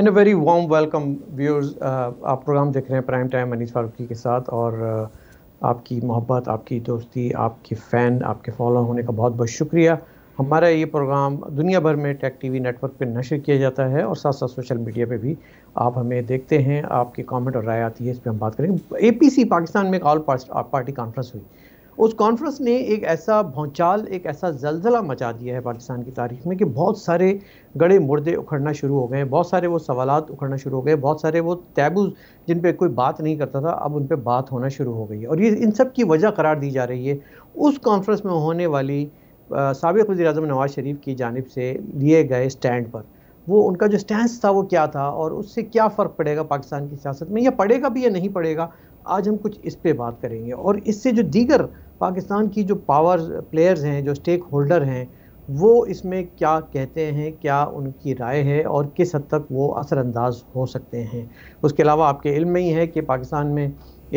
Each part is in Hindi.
And a very warm welcome viewers आप प्रोग्राम देख रहे हैं प्राइम टाइम मनीष फारूकी के साथ और uh, आपकी मोहब्बत आपकी दोस्ती आपके फ़ैन आपके फॉलो होने का बहुत बहुत शुक्रिया हमारा ये प्रोग्राम दुनिया भर में टेक टीवी नेटवर्क पर नशर किया जाता है और साथ साथ सोशल मीडिया पे भी आप हमें देखते हैं आपके कमेंट और राय आती है इस पर हम बात करेंगे एपीसी पाकिस्तान में एक ऑल पार्टी कॉन्फ्रेंस हुई उस कॉन्फ्रेंस ने एक ऐसा भौचाल एक ऐसा जलजला मचा दिया है पाकिस्तान की तारीख में कि बहुत सारे गड़े मुर्दे उखड़ना शुरू हो गए बहुत सारे वो सवालत उखड़ना शुरू हो गए बहुत सारे वो तैबूज जिन पर कोई बात नहीं करता था अब उन पर बात होना शुरू हो गई है और ये इन सब की वजह करार दी जा रही है उस कॉन्फ्रेंस में होने वाली सबक वजी अजम नवाज़ शरीफ की जानब से लिए गए स्टैंड पर वो उनका जो स्टैंड था वो क्या था और उससे क्या फ़र्क पड़ेगा पाकिस्तान की सियासत में या पड़ेगा भी या नहीं पड़ेगा आज हम कुछ इस पर बात करेंगे और इससे जो दीगर पाकिस्तान की जो पावर प्लेयर्स हैं जो स्टेक होल्डर हैं वो इसमें क्या कहते हैं क्या उनकी राय है और किस हद तक वो असरअंदाज हो सकते हैं उसके अलावा आपके इल्म में ही है कि पाकिस्तान में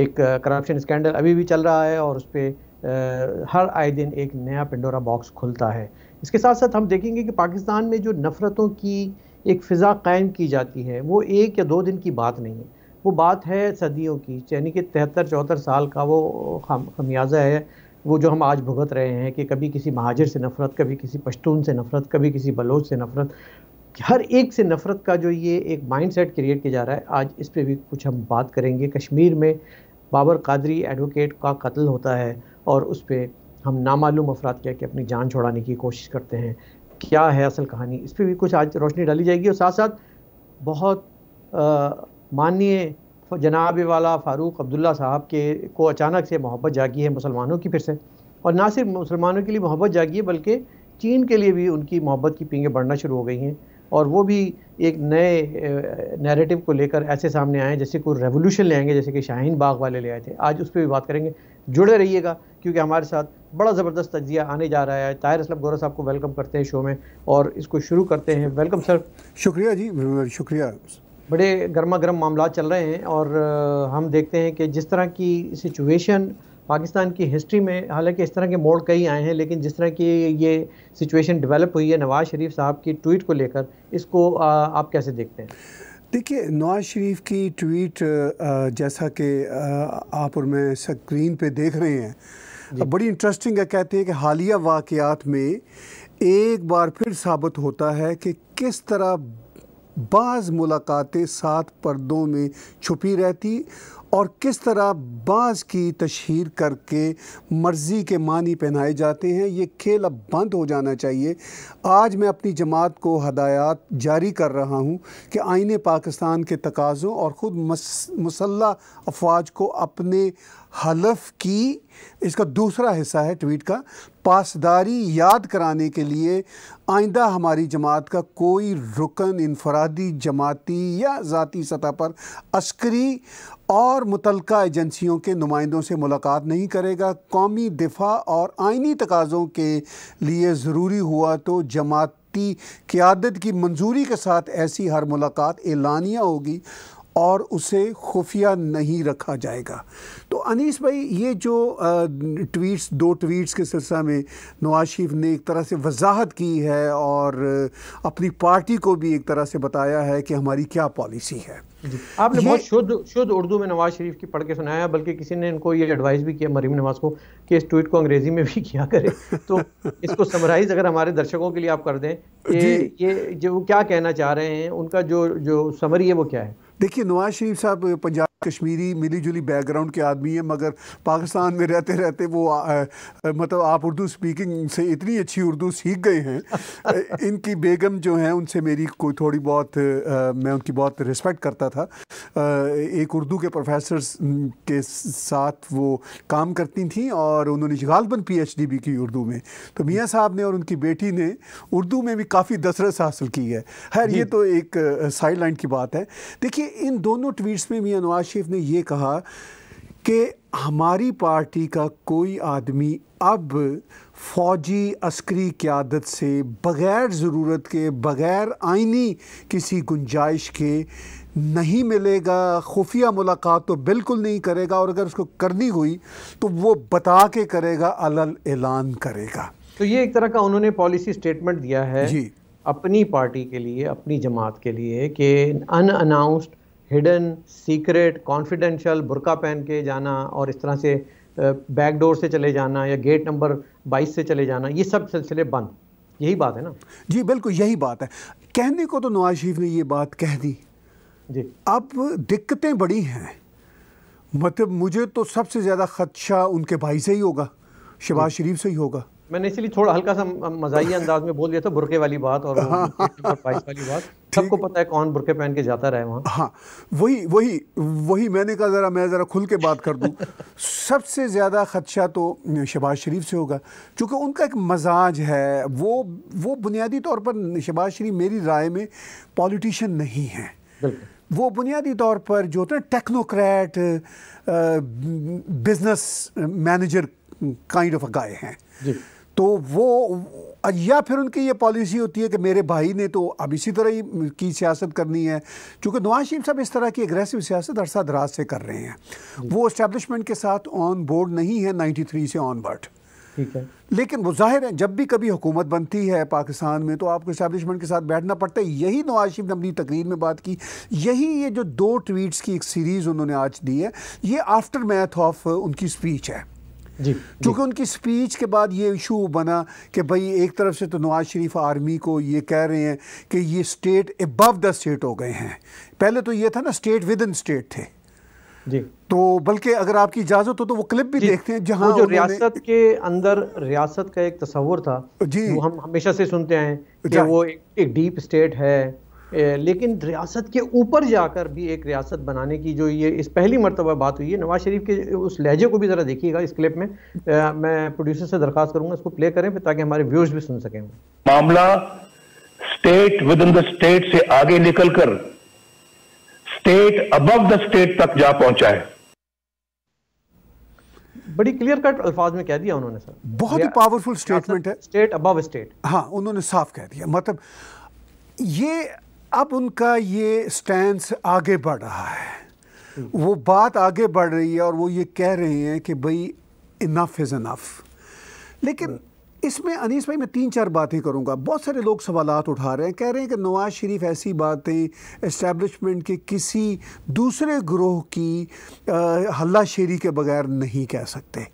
एक करप्शन स्कैंडल अभी भी चल रहा है और उस पर हर आए दिन एक नया पिंडोरा बॉक्स खुलता है इसके साथ साथ हम देखेंगे कि पाकिस्तान में जो नफ़रतों की एक फ़िज़ा कायम की जाती है वो एक या दो दिन की बात नहीं है वो बात है सदियों की यानी कि तिहत्तर चौहत्तर साल का वो खम खमियाजा है वो जो हम आज भुगत रहे हैं कि कभी किसी महाजिर से नफ़रत कभी किसी पश्तून से नफ़रत कभी किसी बलोच से नफ़रत हर एक से नफ़रत का जो ये एक माइंड सेट क्रिएट किया जा रहा है आज इस पर भी कुछ हम बात करेंगे कश्मीर में बाबर कादरी एडवोकेट का कत्ल होता है और उस पर हम नामालूम अफराद क्या कि अपनी जान छोड़ाने की कोशिश करते हैं क्या है असल कहानी इस पर भी कुछ आज रोशनी डाली जाएगी और साथ साथ बहुत आ, माननीय जनाब वाला फारूक अब्दुल्ला साहब के को अचानक से मोहब्बत जागी है मुसलमानों की फिर से और ना सिर्फ मुसलमानों के लिए मोहब्बत जागी है बल्कि चीन के लिए भी उनकी मोहब्बत की पींगें बढ़ना शुरू हो गई हैं और वो भी एक नए नैरेटिव को लेकर ऐसे सामने आए जैसे कोई रेवोल्यूशन ले आएंगे जैसे कि शाहीन बाग वाले ले आए थे आज उस पर भी बात करेंगे जुड़े रहिएगा क्योंकि हमारे साथ बड़ा ज़बरदस्त तजिया आने जा रहा है ताहिर असलम गोरा साहब को वेलकम करते हैं शो में और इसको शुरू करते हैं वेलकम सर शुक्रिया जी शुक्रिया बड़े गर्मा गर्म मामला चल रहे हैं और हम देखते हैं कि जिस तरह की सिचुएशन पाकिस्तान की हिस्ट्री में हालांकि इस तरह के मोड़ कई आए हैं लेकिन जिस तरह की ये सिचुएशन डेवलप हुई है नवाज़ शरीफ साहब की ट्वीट को लेकर इसको आप कैसे देखते हैं देखिए नवाज शरीफ की ट्वीट जैसा कि आप और मैं स्क्रीन पे देख रहे हैं बड़ी इंटरेस्टिंग है कहते हैं कि हालिया वाक़ात में एक बार फिर साबित होता है कि किस तरह बाज़ मुलाकातें सात पर्दों में छुपी रहती और किस तरह बाज़ की तशहर करके मर्ज़ी के मानी पहनाए जाते हैं ये खेल अब बंद हो जाना चाहिए आज मैं अपनी जमात को हदायत जारी कर रहा हूँ कि आइने पाकिस्तान के तकाज़ों और ख़ुद मसल्ह अफवाज को अपने हलफ की इसका दूसरा हिस्सा है ट्वीट का पासदारी याद कराने के लिए आइंदा हमारी जमात का कोई रुकन इनफरादी जमाती या ज़ाती सतह पर अस्करी और मुतलका एजेंसियों के नुमाइंदों से मुलाकात नहीं करेगा कौमी दिफा और आइनी तकाज़ों के लिए ज़रूरी हुआ तो जमाती क़्यादत की मंजूरी के साथ ऐसी हर मुलाकात एलानिया होगी और उसे खुफिया नहीं रखा जाएगा तो अनीस भाई ये जो ट्वीट्स दो ट्वीट्स के सिलसिला में नवाज शरीफ ने एक तरह से वजाहत की है और अपनी पार्टी को भी एक तरह से बताया है कि हमारी क्या पॉलिसी है आपने बहुत शुद्ध शुद्ध उर्दू में नवाज शरीफ की पढ़ के सुनाया बल्कि किसी ने इनको ये एडवाइस भी किया मरीम नवाज को कि इस ट्वीट को अंग्रेजी में भी किया करें तो इसको समराइज अगर हमारे दर्शकों के लिए आप कर दें कि ये जो क्या कहना चाह रहे हैं उनका जो जो समरी है वो क्या है देखिए नवाज शरीफ साहब पंजाब कश्मीरी मिली जुली बैकग्राउंड के आदमी हैं मगर पाकिस्तान में रहते रहते वो आ, आ, मतलब आप उर्दू स्पीकिंग से इतनी अच्छी उर्दू सीख गए हैं इनकी बेगम जो हैं उनसे मेरी कोई थोड़ी बहुत आ, मैं उनकी बहुत रिस्पेक्ट करता था एक उर्दू के प्रोफेसर के साथ वो काम करती थी और उन्होंने गालबन डी भी की उर्दू में तो मियाँ साहब ने और उनकी बेटी ने उर्दू में भी काफ़ी दसरस हासिल की है खैर ये तो एक साइड लाइन की बात है देखिए देखिए इन दोनों ट्वीट्स में मियाँ नवाज शरीफ ने यह कहा कि हमारी पार्टी का कोई आदमी अब फौजी अस्करी क्यादत से बग़ैर ज़रूरत के बग़ैर आइनी किसी गुंजाइश के नहीं मिलेगा खुफिया मुलाकात तो बिल्कुल नहीं करेगा और अगर उसको करनी हुई तो वो बता के करेगा अलल ऐलान करेगा तो ये एक तरह का उन्होंने पॉलिसी स्टेटमेंट दिया है जी अपनी पार्टी के लिए अपनी जमात के लिए कि अनअनाउंस्ड हिडन सीक्रेट कॉन्फिडेंशियल बुरका पहन के जाना और इस तरह से बैक डोर से चले जाना या गेट नंबर 22 से चले जाना ये सब सिलसिले बंद यही बात है ना जी बिल्कुल यही बात है कहने को तो नवाज शरीफ ने ये बात कह दी जी अब दिक्कतें बड़ी हैं मतलब मुझे तो सबसे ज़्यादा ख़दशा उनके भाई से ही होगा शहबाज शरीफ से ही होगा मैंने इसलिए थोड़ा हल्का सा मजाही अंदाज में बोल दिया था बुरके वाली बात और हाँ। वाली बात सबको पता है कौन बुरके पहन के जाता रहे वहाँ हाँ वही वही वही मैंने कहा ज़रा मैं ज़रा खुल के बात कर दूँ सबसे ज़्यादा ख़दशा तो शहबाज शरीफ से होगा क्योंकि उनका एक मजाज है वो वो बुनियादी तौर पर शहबाज शरीफ मेरी राय में पॉलिटिशन नहीं है वो बुनियादी तौर पर जो होता है technocrat business manager kind of a guy हैं तो वो या फिर उनकी ये पॉलिसी होती है कि मेरे भाई ने तो अब इसी तरह ही की सियासत करनी है क्योंकि नवाज शरीफ साहब इस तरह की एग्रेसिव सियासत अरसा दराज से कर रहे हैं वो इस्टेबलिशमेंट के साथ ऑन बोर्ड नहीं है 93 से ऑन बर्ड ठीक है लेकिन वो जाहिर है जब भी कभी हुकूमत बनती है पाकिस्तान में तो आपको इस्टेबलिशमेंट के साथ बैठना पड़ता है यही नवाज शरीफ ने अपनी तकरीर में बात की यही ये जो दो ट्वीट्स की एक सीरीज़ उन्होंने आज दी है ये आफ्टर मैथ ऑफ उनकी स्पीच है चूँकि उनकी स्पीच के बाद ये इशू बना कि भाई एक तरफ से तो नवाज शरीफ आर्मी को ये कह रहे हैं कि ये स्टेट अबव द स्टेट हो गए हैं पहले तो ये था ना स्टेट विद इन स्टेट थे जी तो बल्कि अगर आपकी इजाज़त हो तो वो क्लिप भी देखते हैं जहाँ जो रियासत के अंदर रियासत का एक तस्वर था जी वो हम हमेशा से सुनते हैं कि वो एक, एक डीप स्टेट है लेकिन रियासत के ऊपर जाकर भी एक रियासत बनाने की जो ये इस पहली मरतबा बात हुई है नवाज शरीफ के उस लहजे को भी ज़रा देखिएगा इस क्लिप में आ, मैं प्रोड्यूसर से दरख्वास्त करूंगा इसको प्ले करें ताकि हमारे व्यूज भी सुन सकें मामला state within the state से आगे निकलकर स्टेट अबव द स्टेट तक जा पहुंचा है बड़ी क्लियर कट अल्फाज में कह दिया उन्होंने सर बहुत ही पावरफुल स्टेटमेंट है स्टेट अबव स्टेट हाँ उन्होंने साफ कह दिया मतलब ये अब उनका ये स्टैंड आगे बढ़ रहा है वो बात आगे बढ़ रही है और वो ये कह रहे हैं कि भाई इनफ इज़ इनफ लेकिन इसमें अनीस भाई मैं तीन चार बातें करूंगा बहुत सारे लोग सवाल उठा रहे हैं कह रहे हैं कि नवाज़ शरीफ ऐसी बातें इस्टेबलिशमेंट के किसी दूसरे ग्रोह की हल्ला शेरी के बगैर नहीं कह सकते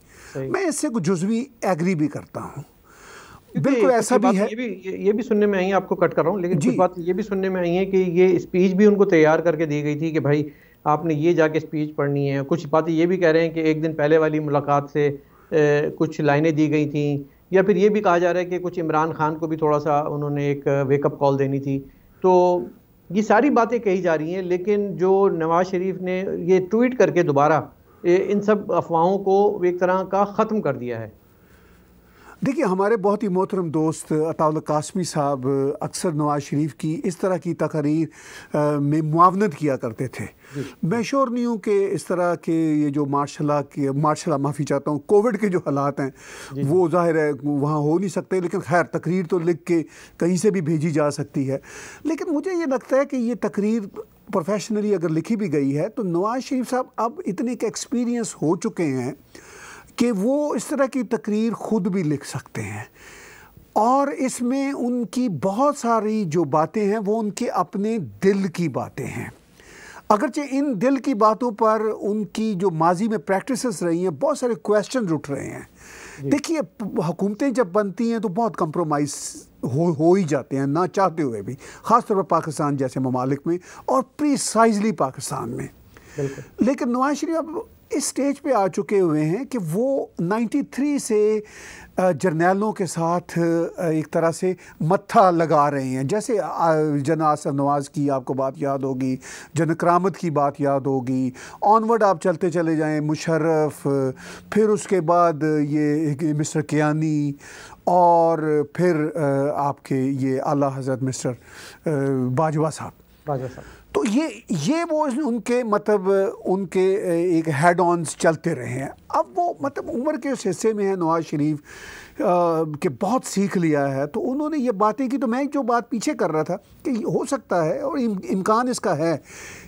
मैं इससे कुछ जुजवी एग्री भी करता हूँ बिल्कुल ऐसा भी है ये भी ये भी सुनने में आई है आपको कट कर रहा हूँ लेकिन बात ये भी सुनने में आई है कि ये स्पीच भी उनको तैयार करके दी गई थी कि भाई आपने ये जाके स्पीच पढ़नी है कुछ बातें ये भी कह रहे हैं कि एक दिन पहले वाली मुलाकात से ए, कुछ लाइनें दी गई थी या फिर ये भी कहा जा रहा है कि कुछ इमरान खान को भी थोड़ा सा उन्होंने एक वेकअप कॉल देनी थी तो ये सारी बातें कही जा रही हैं लेकिन जो नवाज शरीफ ने ये ट्वीट करके दोबारा इन सब अफवाहों को एक तरह का ख़त्म कर दिया है देखिए हमारे बहुत ही मोहतरम दोस्त अताउल कासमी साहब अक्सर नवाज शरीफ की इस तरह की तकरीर में मुआवनत किया करते थे मैं श्योर नहीं हूँ कि इस तरह के ये जो मार्शला के मार्शला माफ़ी चाहता हूँ कोविड के जो हालात हैं वो ज़ाहिर है वहाँ हो नहीं सकते लेकिन खैर तकरीर तो लिख के कहीं से भी भेजी जा सकती है लेकिन मुझे ये लगता है कि ये तकरीर प्रोफेशनली अगर लिखी भी गई है तो नवाज़ शरीफ साहब अब इतने के एक्सपीरियंस हो चुके हैं कि वो इस तरह की तकरीर ख़ुद भी लिख सकते हैं और इसमें उनकी बहुत सारी जो बातें हैं वो उनके अपने दिल की बातें हैं अगरचे इन दिल की बातों पर उनकी जो माजी में प्रैक्टिस रही हैं बहुत सारे क्वेश्चन उठ रहे हैं देखिए हुकूमतें जब बनती हैं तो बहुत कंप्रोमाइज़ हो हो ही जाते हैं ना चाहते हुए भी ख़ासतौर पर पाकिस्तान जैसे ममालिक में और प्रिसाइजली पाकिस्तान में लेकिन नवाज शरीफ इस स्टेज पे आ चुके हुए हैं कि वो 93 से जर्नैलों के साथ एक तरह से मत्था लगा रहे हैं जैसे जन आसर नवाज़ की आपको बात याद होगी जन करामत की बात याद होगी ऑनवर्ड आप चलते चले जाएं मुशर्रफ फिर उसके बाद ये मिस्टर कियानी और फिर आपके ये आला हज़रत मिस्टर बाजवा साहब बाजवा साहब तो ये ये वो उनके मतलब उनके एक हेड ऑनस चलते रहे हैं अब वो मतलब उम्र के उस हिस्से में है नवाज शरीफ के बहुत सीख लिया है तो उन्होंने ये बातें की तो मैं जो बात पीछे कर रहा था कि हो सकता है और इम, इम्कान इसका है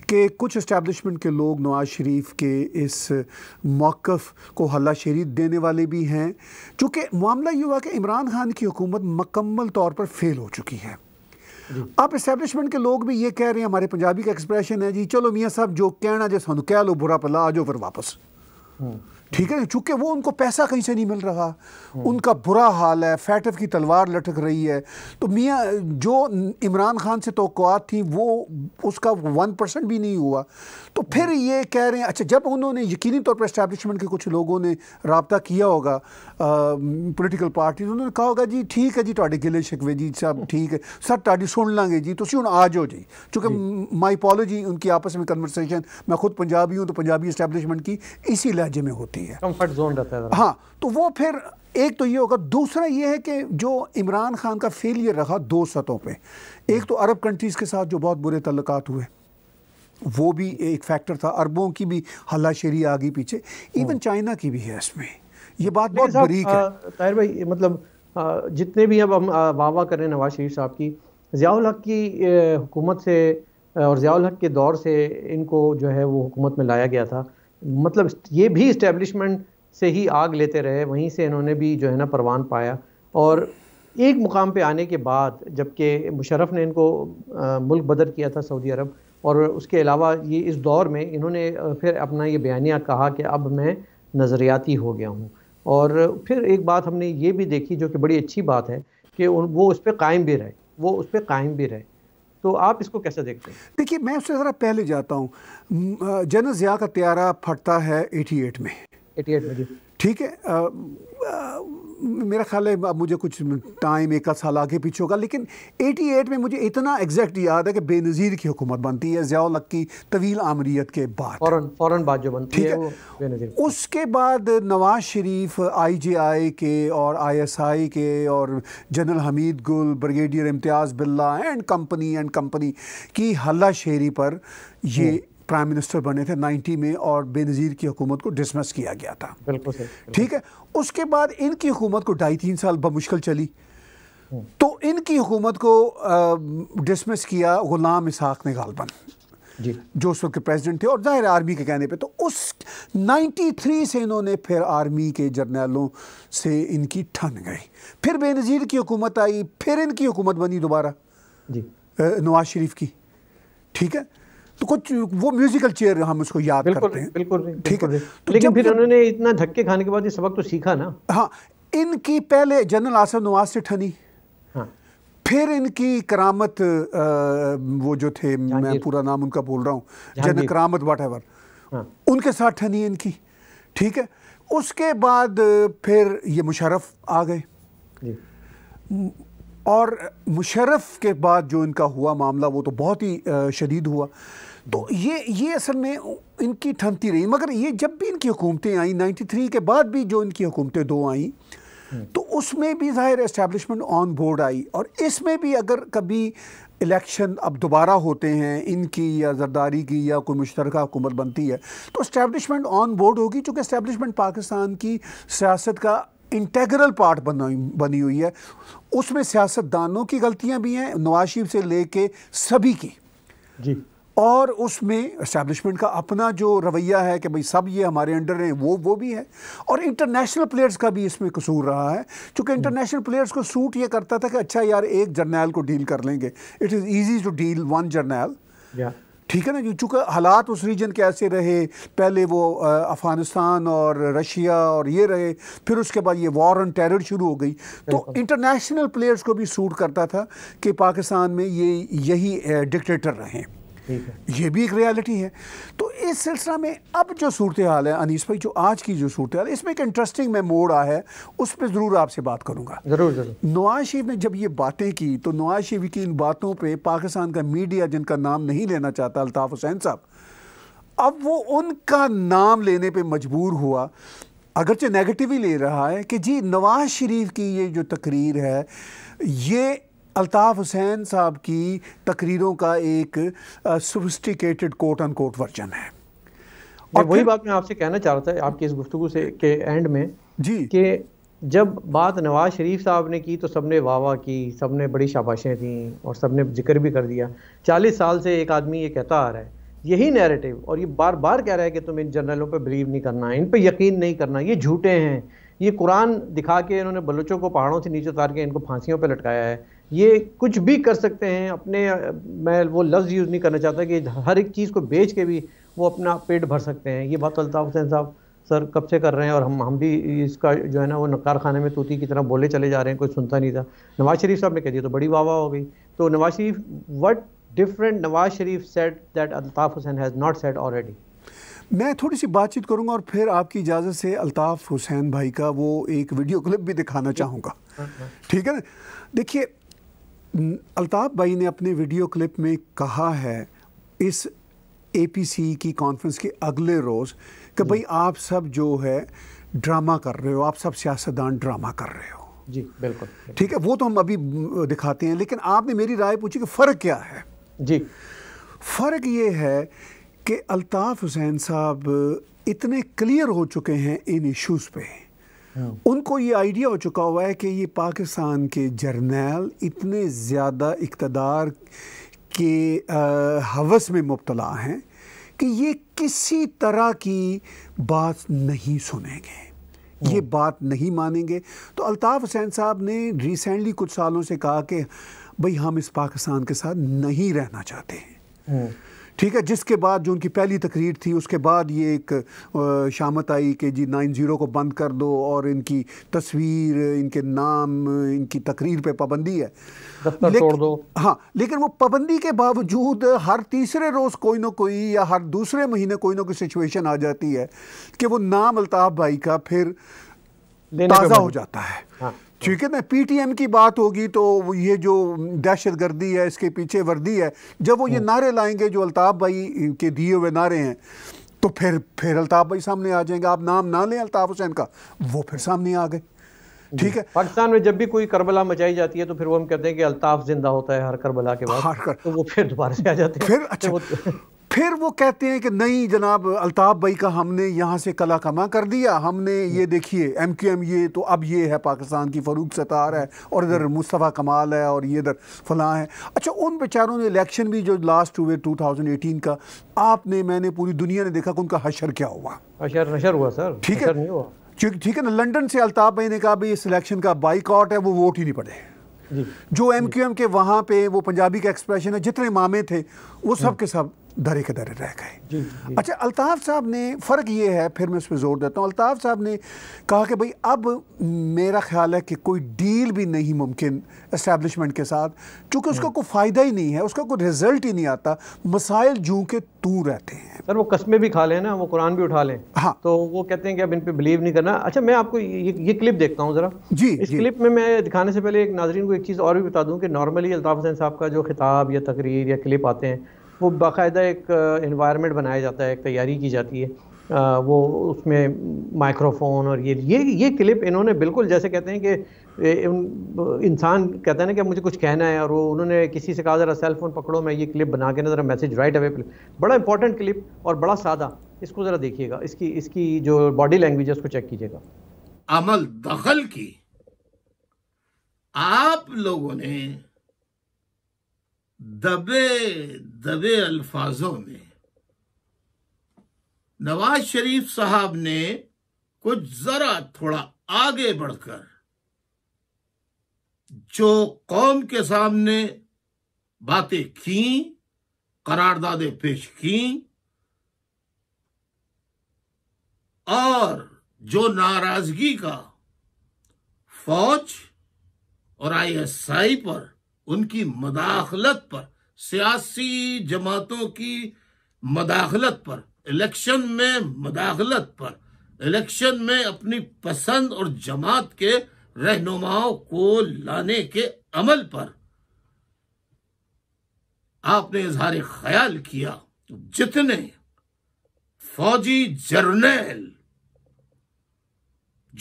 कि कुछ इस्टेबलिशमेंट के लोग नवाज शरीफ के इस मौक़ को हल्ला शरीर देने वाले भी हैं चूँकि मामला ये हुआ कि इमरान खान की हुकूमत मकम्मल तौर पर फेल हो चुकी है अब इस्टेबलिशमेंट के लोग भी ये कह रहे हैं हमारे पंजाबी का एक्सप्रेशन है जी चलो मियाँ साहब जो कहना जो सू कह लो बुरा भला आ जाओ फिर वापस हम्म। ठीक है चूंकि वो उनको पैसा कहीं से नहीं मिल रहा उनका बुरा हाल है फैटफ की तलवार लटक रही है तो मियाँ जो इमरान खान से तो थी वो उसका वन परसेंट भी नहीं हुआ तो फिर ये कह रहे हैं अच्छा जब उन्होंने यकीनी तौर पर इस्टेबलिशमेंट के कुछ लोगों ने रबता किया होगा पोलिटिकल पार्टी उन्होंने कहा होगा जी ठीक है जी थोड़े गिले शिकवे जी सब ठीक है सर ਤੁਹਾਡੀ सुन लाँगे जी तुम हूँ आ जाओ जी चूँकि माई पॉलोजी उनकी आपस में कन्वर्सेशन मैं खुद पंजाबी हूँ तो पंजाबी इस्टेबलिशमेंट की इसी लहजे में होती होती है कंफर्ट जोन रहता है हाँ तो वो फिर एक तो ये होगा दूसरा ये है कि जो इमरान खान का फेलियर रहा दो सतहों पे एक तो अरब कंट्रीज़ के साथ जो बहुत बुरे तल्लक हुए वो भी एक फैक्टर था अरबों की भी हल्लाशेरी आ गई पीछे इवन चाइना हम्म। की भी है इसमें ये बात बहुत बरीक है ताहिर भाई मतलब जितने भी अब हम वाह वाह कर रहे हैं नवाज शरीफ साहब की ज़ियाउल हक की हुकूमत से और ज़ियाउल हक के दौर से इनको जो है वो हुकूमत में लाया गया था मतलब ये भी इस्टेब्लिशमेंट से ही आग लेते रहे वहीं से इन्होंने भी जो है ना परवान पाया और एक मुकाम पे आने के बाद जबकि मुशरफ ने इनको आ, मुल्क बदर किया था सऊदी अरब और उसके अलावा ये इस दौर में इन्होंने फिर अपना ये बयानिया कहा कि अब मैं नज़रियाती हो गया हूँ और फिर एक बात हमने ये भी देखी जो कि बड़ी अच्छी बात है कि वो उस पर कायम भी रहे वो उस पर कायम भी रहे तो आप इसको कैसे देखते हैं देखिए मैं उससे ज़रा पहले जाता हूँ जन ज़िया का त्यारा फटता है 88 में 88 में जी ठीक है मेरा ख्याल है अब मुझे कुछ टाइम एक साल आगे पीछे होगा लेकिन 88 में मुझे इतना एग्जैक्ट याद है कि बेनज़ीर की हुकूमत बनती है ज़ियालक की तवील आमरीत के बाद फौरन फौरन बाद जो बनती है, है उसके बाद नवाज शरीफ आई जे आई के और आई एस आई के और जनरल हमीद गुल ब्रिगेडियर इम्तियाज़ बिल्ला एंड कंपनी एंड कंपनी की हल्ला शेरी पर ये हम्म। प्राइम मिनिस्टर बने थे 90 में और बेनज़ीर की हुकूमत को डिसमस किया गया था बिल्कुल ठीक है उसके बाद इनकी हुकूमत को ढाई तीन साल बमुश्किल चली हम्म। तो इनकी हुकूमत को डिसमस किया ग़ुलाम इसहाक ने गालबन जो उस वक्त प्रेजिडेंट प्रेसिडेंट थे और ज़ाहिर आर्मी के कहने पे तो उस 93 से इन्होंने फिर आर्मी के जर्नलों से इनकी ठन गई फिर बेनज़ीर की हुकूमत आई फिर इनकी हुकूमत बनी दोबारा नवाज शरीफ की ठीक है तो कुछ वो म्यूजिकल चेयर हम उसको याद बिल्कुल, करते हैं बिल्कुल ठीक है तो लेकिन फिर उन्होंने इतना धक्के खाने के बाद ये सबक तो सीखा ना हाँ इनकी पहले जनरल आसफ नवाज से ठनी हाँ। फिर इनकी करामत वो जो थे मैं पूरा नाम उनका बोल रहा हूँ जन करामत वट एवर हाँ। उनके साथ ठनी इनकी ठीक है उसके बाद फिर ये मुशरफ आ गए और मुशरफ के बाद जो इनका हुआ मामला वो तो बहुत ही शदीद हुआ तो ये ये असल में इनकी ठनती रही मगर ये जब भी इनकी हुकूमतें आई 93 के बाद भी जो इनकी हुकूमतें दो आई हम्म। तो उसमें भी ज़ाहिर इस्टेबलिशमेंट ऑन बोर्ड आई और इसमें भी अगर कभी इलेक्शन अब दोबारा होते हैं इनकी या जरदारी की या कोई मुश्तरक हुकूमत बनती है तो इस्टेबलिशमेंट ऑन बोर्ड होगी चूँकि इस्टेबलिशमेंट पाकिस्तान की सियासत का इंटेग्रल पार्ट बनी बनी हुई है उसमें सियासतदानों की गलतियाँ भी हैं नवाज शरीफ से ले सभी की जी और उसमें इस्टेब्लिशमेंट का अपना जो रवैया है कि भाई सब ये हमारे अंडर हैं वो वो भी है और इंटरनेशनल प्लेयर्स का भी इसमें कसूर रहा है चूँकि इंटरनेशनल प्लेयर्स को सूट ये करता था कि अच्छा यार एक जर्नैल को डील कर लेंगे it is easy to deal one general ठीक है ना चूँकि हालात उस रीजन के ऐसे रहे पहले वो अफ़गानिस्तान और रशिया और ये रहे फिर उसके बाद ये वॉर ऑन टेरर शुरू हो गई तो इंटरनेशनल प्लेयर्स को भी सूट करता था कि पाकिस्तान में ये यही डिक्टेटर रहें ये भी एक रियलिटी है तो इस सिलसिला में अब जो सूरत हाल है अनिस भाई जो आज की जो सूरत हाल है इसमें एक इंटरेस्टिंग मैं मोड़ आया है उस पर ज़रूर आपसे बात करूँगा ज़रूर ज़रूर नवाज शरीफ ने जब ये बातें की तो नवाज शरीफ की इन बातों पर पाकिस्तान का मीडिया जिनका नाम नहीं लेना चाहता अल्ताफ़ हुसैन साहब अब वो उनका नाम लेने पर मजबूर हुआ अगरचे नेगेटिव ही ले रहा है कि जी नवाज शरीफ की ये जो तकरीर है ये अल्ताफ़ हुसैन साहब की तकरीरों का एक sophisticated quote and quote version है और वही बात मैं आपसे कहना चाह रहा था आपकी इस गुफ्तु से के एंड में जी के जब बात नवाज शरीफ साहब ने की तो सबने वाह वाह की सबने बड़ी शाबाशें दी और सबने जिक्र भी कर दिया चालीस साल से एक आदमी ये कहता आ रहा है यही नैरेटिव और ये बार बार कह रहा है कि तुम इन जर्नलों पर बिलीव नहीं करना इन पर यकीन नहीं करना ये झूठे हैं ये कुरान दिखा के इन्होंने बलोचों को पहाड़ों से नीचे उतार के इनको फांसीियों पर लटकाया है ये कुछ भी कर सकते हैं अपने मैं वो लफ्ज़ यूज़ नहीं करना चाहता कि हर एक चीज़ को बेच के भी वो अपना पेट भर सकते हैं ये बात अलताफ़ हुसैन साहब सर कब से कर रहे हैं और हम हम भी इसका जो है ना वो नकार खाने में तूती की तरह बोले चले जा रहे हैं कोई सुनता नहीं था नवाज शरीफ साहब ने कह दिया तो बड़ी वाह हो गई तो Nawaz Sharif what different Nawaz Sharif set that Altaf Hussain has not set already मैं थोड़ी सी बातचीत करूंगा और फिर आपकी इजाज़त से अल्ताफ़ हुसैन भाई का वो एक वीडियो क्लिप भी दिखाना चाहूँगा हाँ, हाँ। ठीक है ना देखिए अलताफ़ भाई ने अपने वीडियो क्लिप में कहा है इस एपीसी की कॉन्फ्रेंस के अगले रोज़ कि भाई आप सब जो है ड्रामा कर रहे हो आप सब सियासतदान ड्रामा कर रहे हो जी बिल्कुल ठीक है वो तो हम अभी दिखाते हैं लेकिन आपने मेरी राय पूछी कि फ़र्क क्या है जी फ़र्क ये है कि अल्ताफ़ हुसैन साहब इतने क्लियर हो चुके हैं इन इश्यूज़ पे उनको ये आइडिया हो चुका हुआ है कि ये पाकिस्तान के जर्नैल इतने ज़्यादा इकतदार के हवस में मुबतला हैं कि ये किसी तरह की बात नहीं सुनेंगे ये हम्म। बात नहीं मानेंगे तो अल्ताफ़ हुसैन साहब ने रिसेंटली कुछ सालों से कहा कि भाई हम इस पाकिस्तान के साथ नहीं रहना चाहते हैं हम्म। ठीक है जिसके बाद जो उनकी पहली तकरीर थी उसके बाद ये एक शामत आई कि जी नाइन ज़ीरो को बंद कर दो और इनकी तस्वीर इनके नाम इनकी तकरीर पे पाबंदी है लेकिन, दो हाँ लेकिन वो पाबंदी के बावजूद हर तीसरे रोज़ कोई ना कोई या हर दूसरे महीने कोई ना कोई सिचुएशन आ जाती है कि वो नाम अल्ताफ़ भाई का फिर ताज़ा हो जाता है हाँ। तो- ठीक है ना पीटीएम की बात होगी तो ये जो दहशत गर्दी है इसके पीछे वर्दी है जब वो ये हम्म। नारे लाएंगे जो अल्ताफ़ भाई के दिए हुए नारे हैं तो फिर फिर अल्ताफ़ भाई सामने आ जाएंगे आप नाम ना लें अल्ताफ़ हुसैन का वो फिर सामने आ गए ठीक है पाकिस्तान में जब भी कोई करबला मचाई जाती है तो फिर वो हम कहते हैं कि अल्ताफ जिंदा होता है हर करबला के बाद कर... तो वो फिर दोबारा से आ जाते हैं फिर अच्छा फिर वो कहते हैं कि नहीं जनाब अलताफ़ भाई का हमने यहाँ से कला कमा कर दिया हमने ये देखिए एम क्यू एम ये तो अब ये है पाकिस्तान की फ़रूक सतार है और इधर मुस्तफ़ा कमाल है और ये इधर फलां है अच्छा उन बेचारों ने इलेक्शन भी जो लास्ट हुए 2018 का आपने मैंने पूरी दुनिया ने देखा कि उनका हशर क्या हुआ हशर हशर हुआ सर ठीक है क्योंकि ठीक है ना लंडन से अलताफ़ भाई ने कहा भाई इस इलेक्शन का बाइकआउट है वो वोट ही नहीं पड़े जो एम क्यू एम के वहाँ पे वो पंजाबी का एक्सप्रेशन है जितने मामे थे वो हाँ। सब के सब दरे के दरे रह गए अच्छा अल्ताफ़ साहब ने फ़र्क ये है फिर मैं उस पर ज़ोर देता हूँ अल्ताफ़ साहब ने कहा कि भाई अब मेरा ख्याल है कि कोई डील भी नहीं मुमकिन इस्टेबलिशमेंट के साथ क्योंकि उसका हम्म। कोई फ़ायदा ही नहीं है उसका कोई रिजल्ट ही नहीं आता मसाइल जू के तू रहते हैं सर वो कस्में भी खा लें ना वो कुरान भी उठा लें हाँ तो वो कहते हैं कि अब इन पर बिलीव नहीं करना अच्छा मैं आपको ये, ये क्लिप देखता हूँ ज़रा जी इस क्लिप में मैं दिखाने से पहले एक नाजरन को एक चीज़ और भी बता दूँ कि नॉर्मली अल्ताफ़ हसैन साहब का जो खिताब या तकरीर या क्लिप आते हैं वो बाकायदा एक इन्वायरमेंट बनाया जाता है एक तैयारी की जाती है आ, वो उसमें माइक्रोफोन और ये ये ये क्लिप इन्होंने बिल्कुल जैसे कहते हैं कि इंसान कहता है ना कि मुझे कुछ कहना है और वो उन्होंने किसी से कहा ज़रा सेल फ़ोन पकड़ो मैं ये क्लिप बना के ना ज़रा मैसेज राइट अवे बड़ा इंपॉर्टेंट क्लिप और बड़ा सादा इसको ज़रा देखिएगा इसकी इसकी जो बॉडी लैंग्वेज है उसको चेक कीजिएगा अमल दखल की आप लोगों ने दबे दबे अल्फाजों में नवाज शरीफ साहब ने कुछ जरा थोड़ा आगे बढ़कर जो कौम के सामने बातें की करारदादे पेश की और जो नाराजगी का फौज और आईएसआई पर उनकी मदाखलत पर सियासी जमातों की मदाखलत पर इलेक्शन में मदाखलत पर इलेक्शन में अपनी पसंद और जमात के रहनुमाओं को लाने के अमल पर आपने इजहार ख्याल किया जितने फौजी जर्नेल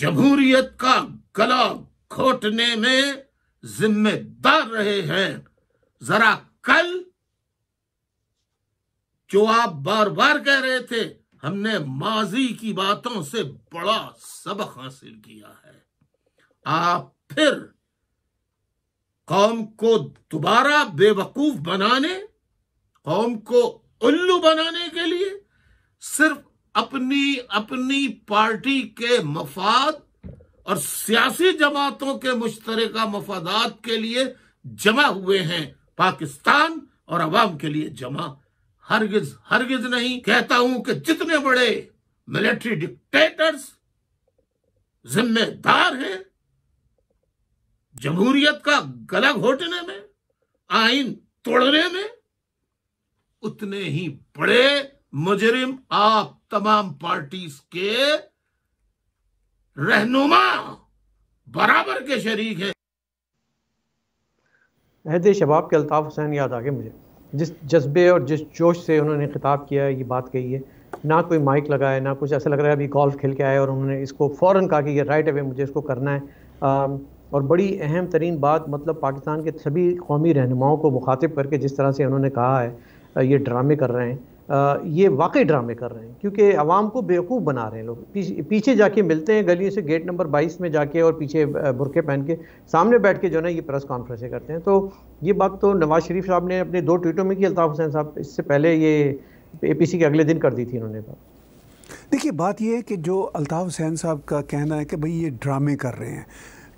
जमहूरियत का गला घोटने में जिम्मेदार रहे हैं जरा कल जो आप बार बार कह रहे थे हमने माजी की बातों से बड़ा सबक हासिल किया है आप फिर कौम को दोबारा बेवकूफ बनाने कौम को उल्लू बनाने के लिए सिर्फ अपनी अपनी पार्टी के मफाद और सियासी जमातों के मुश्तर मफादात के लिए जमा हुए हैं पाकिस्तान और अवाम के लिए जमा हरगिज हरगिज नहीं कहता हूं कि जितने बड़े मिलिट्री डिक्टेटर्स जिम्मेदार हैं जमहूरियत का गला घोटने में आइन तोड़ने में उतने ही बड़े मुजरिम आप तमाम पार्टीज के रहनुमा बराबर के शरीक है अहद शबाब के अल्ताफ़ हुसैन याद आ गए मुझे जिस जज्बे और जिस जोश से उन्होंने खिताब किया है ये बात कही है ना कोई माइक लगाए ना कुछ ऐसा लग रहा है अभी गोल्फ खेल के आए और उन्होंने इसको फ़ौर कहा कि ये राइट अवे मुझे इसको करना है आ, और बड़ी अहम तरीन बात मतलब पाकिस्तान के सभी कौमी रहनुमाओं को मुखातिब करके जिस तरह से उन्होंने कहा है ये ड्रामे कर रहे हैं ये वाकई ड्रामे कर रहे हैं क्योंकि आवाम को बेवकूफ़ बना रहे हैं लोग पीछे जाके मिलते हैं गलियों से गेट नंबर 22 में जाके और पीछे बुरके पहन के सामने बैठ के जो है ना ये प्रेस कॉन्फ्रेंसें करते हैं तो ये बात तो नवाज़ शरीफ साहब ने अपने दो ट्वीटों में की अल्ताफ़ हुसैन साहब इससे पहले ये ए के अगले दिन कर दी थी इन्होंने बात देखिए बात यह है कि जो अल्ताफ़ हुसैन साहब का कहना है कि भाई ये ड्रामे कर रहे हैं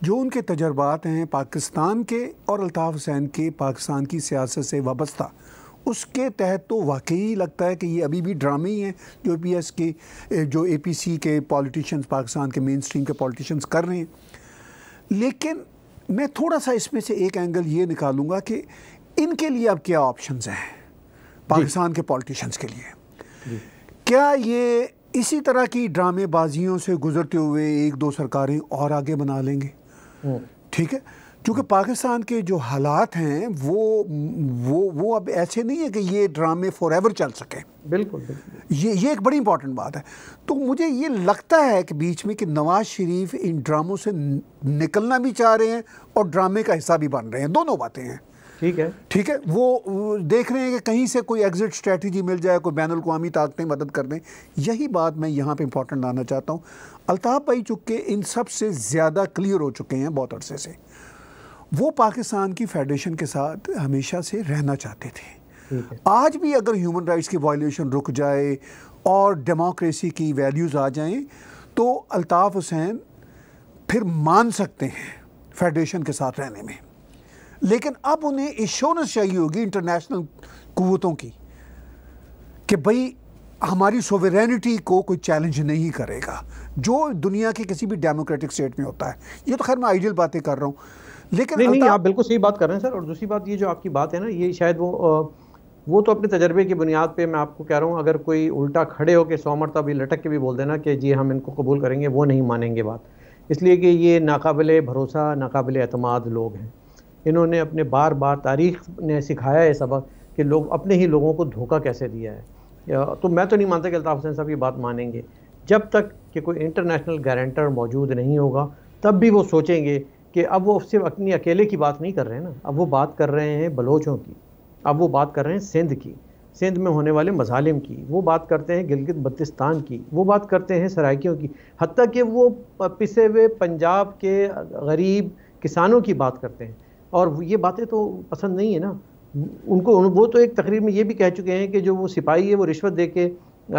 जो उनके तजर्बात हैं पाकिस्तान के और अल्ताफ़ हुसैन के पाकिस्तान की सियासत से वाबस्ता उसके तहत तो वाकई लगता है कि ये अभी भी ड्रामे ही हैं जो पी एस के जो ए पी सी के पॉलिटिशियंस पाकिस्तान के मेन स्ट्रीम के पॉलिटिशियंस कर रहे हैं लेकिन मैं थोड़ा सा इसमें से एक एंगल ये निकालूंगा कि इनके लिए अब क्या ऑप्शंस हैं पाकिस्तान के पॉलिटिशियंस के लिए क्या ये इसी तरह की ड्रामेबाजियों से गुजरते हुए एक दो सरकारें और आगे बना लेंगे हम्म। ठीक है क्योंकि पाकिस्तान के जो हालात हैं वो वो वो अब ऐसे नहीं है कि ये ड्रामे फॉर एवर चल सकें बिल्कुल, ये ये एक बड़ी इंपॉर्टेंट बात है तो मुझे ये लगता है कि बीच में कि नवाज शरीफ इन ड्रामों से निकलना भी चाह रहे हैं और ड्रामे का हिस्सा भी बन रहे हैं दोनों बातें हैं ठीक है ठीक है वो देख रहे हैं कि कहीं से कोई एग्जिट स्ट्रेटजी मिल जाए कोई बैन अवी ताकतें मदद कर दें यही बात मैं यहाँ पे इंपॉर्टेंट लाना चाहता हूँ अलताफ़ भाई चुके इन सब से ज़्यादा क्लियर हो चुके हैं बहुत अरसे से वो पाकिस्तान की फेडरेशन के साथ हमेशा से रहना चाहते थे आज भी अगर ह्यूमन राइट्स की वायलेशन रुक जाए और डेमोक्रेसी की वैल्यूज़ आ जाएं तो अल्ताफ़ हुसैन फिर मान सकते हैं फेडरेशन के साथ रहने में लेकिन अब उन्हें इश्योरेंस चाहिए होगी इंटरनेशनल कुतों की कि भाई हमारी सोवेरेनिटी को कोई चैलेंज नहीं करेगा जो दुनिया के किसी भी डेमोक्रेटिक स्टेट में होता है ये तो खैर मैं आइडियल बातें कर रहा हूँ लेकिन नहीं, नहीं आप बिल्कुल सही बात कर रहे हैं सर और दूसरी बात ये जो आपकी बात है ना ये शायद वो वो तो अपने तजर्बे की बुनियाद पे मैं आपको कह रहा हूँ अगर कोई उल्टा खड़े होकर सौ मरतब लटक के भी बोल देना कि जी हम इनको कबूल करेंगे वो नहीं मानेंगे बात इसलिए कि ये नाकबिल भरोसा नाकबिल अतमाद लोग हैं इन्होंने अपने बार बार तारीख ने सिखाया है सबक कि लोग अपने ही लोगों को धोखा कैसे दिया है तो मैं तो नहीं मानता कि अल्ताफ़ हुसैन साहब ये बात मानेंगे जब तक कि कोई इंटरनेशनल गारंटर मौजूद नहीं होगा तब भी वो सोचेंगे कि अब वो सिर्फ अपनी अकेले की बात नहीं कर रहे हैं ना अब वो बात कर रहे हैं बलोचों की अब वो बात कर रहे हैं सिंध की सिंध में होने वाले मजालिम की वो बात करते हैं गिलगित बल्तिस्तान की वो बात करते हैं सराइकियों की हती कि वो पिसे हुए पंजाब के गरीब किसानों की बात करते हैं और ये बातें तो पसंद नहीं है ना उनको वो तो एक तकरीर में ये भी कह चुके हैं कि जो वो सिपाही है वो रिश्वत दे के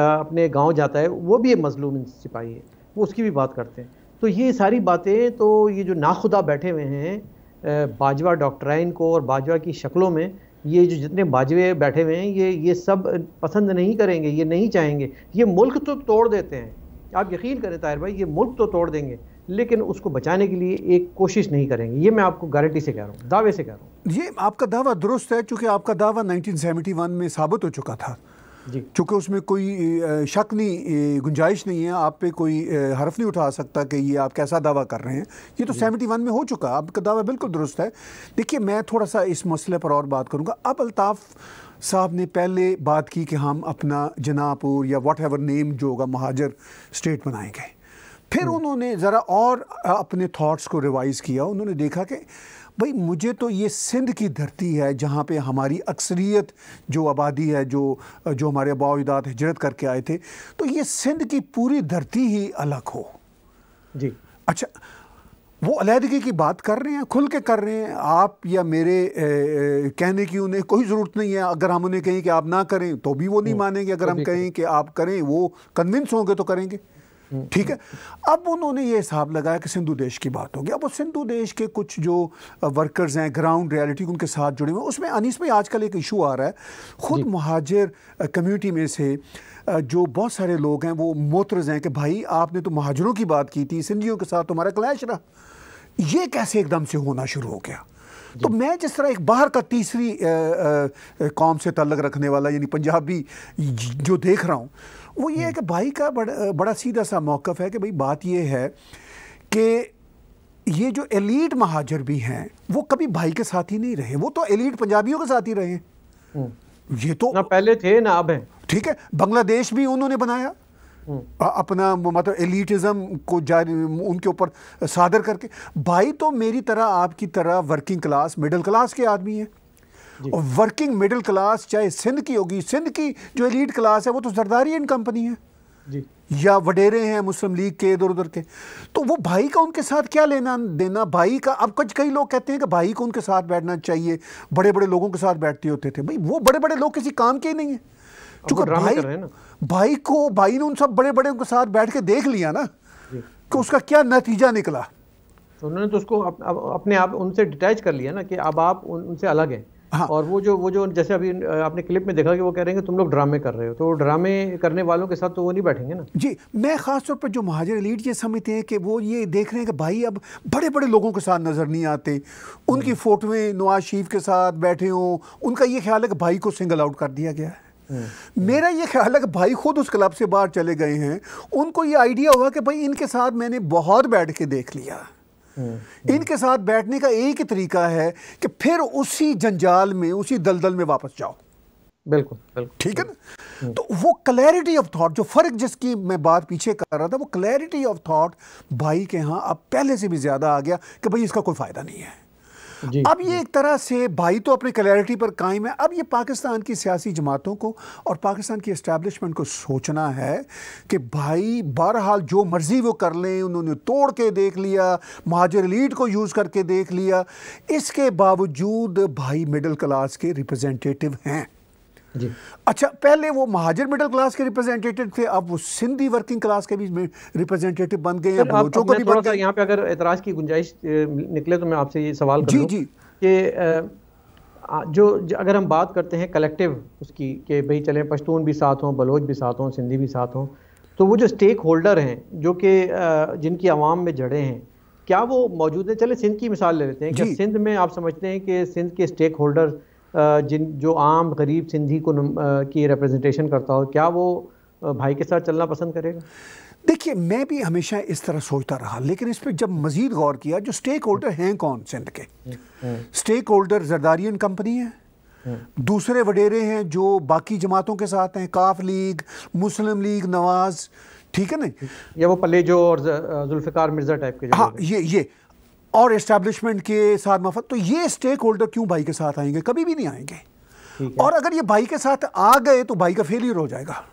अपने गाँव जाता है वो भी एक मजलूम सिपाही है वो उसकी भी बात करते हैं तो ये सारी बातें तो ये जो नाखुदा बैठे हुए हैं बाजवा डॉक्टराइन को और बाजवा की शक्लों में ये जो जितने बाजवे बैठे हुए हैं ये ये सब पसंद नहीं करेंगे ये नहीं चाहेंगे ये मुल्क तो तोड़ देते हैं आप यकीन करें ताहिर भाई ये मुल्क तो तोड़ देंगे लेकिन उसको बचाने के लिए एक कोशिश नहीं करेंगे ये मैं आपको गारंटी से कह रहा हूँ दावे से कह रहा हूँ ये आपका दावा दुरुस्त है चूँकि आपका दावा वन में साबित हो चुका था चूँकि उसमें कोई शक नहीं गुंजाइश नहीं है आप पे कोई हरफ नहीं उठा सकता कि ये आप कैसा दावा कर रहे हैं ये तो सेवेंटी वन में हो चुका आपका दावा बिल्कुल दुरुस्त है देखिए मैं थोड़ा सा इस मसले पर और बात करूँगा अब अल्ताफ़ साहब ने पहले बात की कि हम अपना जनापुर या वाट एवर नेम जो होगा महाजर स्टेट बनाएंगे फिर हम्म। उन्होंने ज़रा और अपने थाट्स को रिवाइज़ किया उन्होंने देखा कि भाई मुझे तो ये सिंध की धरती है जहाँ पे हमारी अक्सरियत जो आबादी है जो जो हमारे अबाजदात हजरत करके आए थे तो ये सिंध की पूरी धरती ही अलग हो जी अच्छा वो अलीहदगी की बात कर रहे हैं खुल के कर रहे हैं आप या मेरे ए, ए, कहने की उन्हें कोई ज़रूरत नहीं है अगर हम उन्हें कहें कि आप ना करें तो भी वो नहीं मानेंगे अगर तो हम कहें कि आप करें वो कन्विंस होंगे तो करेंगे ठीक है अब उन्होंने ये हिसाब लगाया कि सिंधु देश की बात होगी अब वो सिंधु देश के कुछ जो वर्कर्स हैं ग्राउंड रियलिटी उनके साथ जुड़े हुए उसमें अनिस में आजकल एक इशू आ रहा है खुद महाजिर कम्युनिटी में से जो बहुत सारे लोग हैं वो मोतरज हैं कि भाई आपने तो महाजरों की बात की थी सिंधियों के साथ तुम्हारा क्लैश रहा ये कैसे एकदम से होना शुरू हो गया तो मैं जिस तरह एक बाहर का तीसरी कौम से तल्लक रखने वाला यानी पंजाबी जो देख रहा हूँ वो ये है कि भाई का बड़ा बड़ा सीधा सा मौक़ है कि भाई बात ये है कि ये जो एलीट महाजर भी हैं वो कभी भाई के साथ ही नहीं रहे वो तो एलीट पंजाबियों के साथ ही रहे हम्म। ये तो ना पहले थे ना अब हैं ठीक है बांग्लादेश भी उन्होंने बनाया अपना मतलब एलिटिज़म को जारी उनके ऊपर सादर करके भाई तो मेरी तरह आपकी तरह वर्किंग क्लास मिडिल क्लास के आदमी हैं और वर्किंग मिडिल क्लास चाहे सिंध की होगी सिंध की जो एलिट क्लास है वो तो सरदारी इन कंपनी है जी। या वडेरे हैं मुस्लिम लीग के इधर उधर के तो वो भाई का उनके साथ क्या लेना देना भाई का अब कुछ कई लोग कहते हैं कि भाई को उनके साथ बैठना चाहिए बड़े बड़े लोगों के साथ बैठते होते थे भाई वो बड़े बड़े लोग किसी काम के ही नहीं हैं चूंकि भाई भाई को भाई ने उन सब बड़े बड़े उनके साथ बैठ के देख लिया ना कि उसका क्या नतीजा निकला तो उन्होंने तो उसको अप, अपने आप उनसे डिटैच कर लिया ना कि अब आप उन, उनसे अलग हैं हाँ। और वो जो वो जो जैसे अभी आपने क्लिप में देखा कि वो कह रहे हैं कि तुम लोग ड्रामे कर रहे हो तो ड्रामे करने वालों के साथ तो वो नहीं बैठेंगे ना जी मैं खास तौर पर जो महाजर लीड ये समझते हैं कि वो ये देख रहे हैं कि भाई अब बड़े बड़े लोगों के साथ नज़र नहीं आते उनकी हम्म। फ़ोटोएं नवाज शरीफ के साथ बैठे हों उनका ये ख्याल है कि भाई को सिंगल आउट कर दिया गया है मेरा ये ख्याल है कि भाई खुद उस क्लब से बाहर चले गए हैं उनको ये आइडिया हुआ कि भाई इनके साथ मैंने बहुत बैठ के देख लिया इनके साथ बैठने का एक ही तरीका है कि फिर उसी जंजाल में उसी दलदल में वापस जाओ बिल्कुल बिल्कुल ठीक है ना हम्म। तो वो क्लैरिटी ऑफ थॉट जो फ़र्क जिसकी मैं बात पीछे कर रहा था वो क्लैरिटी ऑफ थॉट भाई के यहाँ अब पहले से भी ज़्यादा आ गया कि भाई इसका कोई फ़ायदा नहीं है अब ये एक तरह से भाई तो अपनी क्लैरिटी पर कायम है अब ये पाकिस्तान की सियासी जमातों को और पाकिस्तान की इस्टेबलिशमेंट को सोचना है कि भाई बहरहाल जो मर्जी वो कर लें उन्होंने तोड़ के देख लिया महाजर लीड को यूज़ करके देख लिया इसके बावजूद भाई मिडिल क्लास के रिप्रजेंटेटिव हैं अच्छा पहले वो महाजर मिडिल क्लास के रिप्रेजेंटेटिव थे अब वो सिंधी वर्किंग क्लास के भी रिप्रेजेंटेटिव बन गए हैं यहाँ पे अगर एतराज की गुंजाइश निकले तो मैं आपसे ये सवाल जी जी कि जो, अगर हम बात करते हैं कलेक्टिव उसकी कि भाई चले पश्तून भी साथ हों बलोच भी साथ हों सिंधी भी साथ हों तो वो जो स्टेक होल्डर हैं जो कि जिनकी आवाम में जड़े हैं क्या वो मौजूद हैं चले सिंध की मिसाल ले लेते हैं कि सिंध में आप समझते हैं कि सिंध के स्टेक होल्डर जिन जो आम गरीब सिंधी को की रिप्रेजेंटेशन करता हो क्या वो भाई के साथ चलना पसंद करेगा देखिए मैं भी हमेशा इस तरह सोचता रहा लेकिन इस पर जब मज़ीद गौर किया जो स्टेक होल्डर हम्म। हैं कौन सिंध के स्टेक हम्म, होल्डर हम्म। जरदारियन कंपनी है दूसरे वडेरे हैं जो बाकी जमातों के साथ हैं काफ लीग मुस्लिम लीग नवाज ठीक है ना ये वो पलेजो और जुल्फ़िकार मिर्ज़ा टाइप के हाँ ये ये और एस्टेब्लिशमेंट के साथ मफत तो ये स्टेक होल्डर क्यों भाई के साथ आएंगे कभी भी नहीं आएंगे और अगर ये भाई के साथ आ गए तो भाई का फेलियर हो जाएगा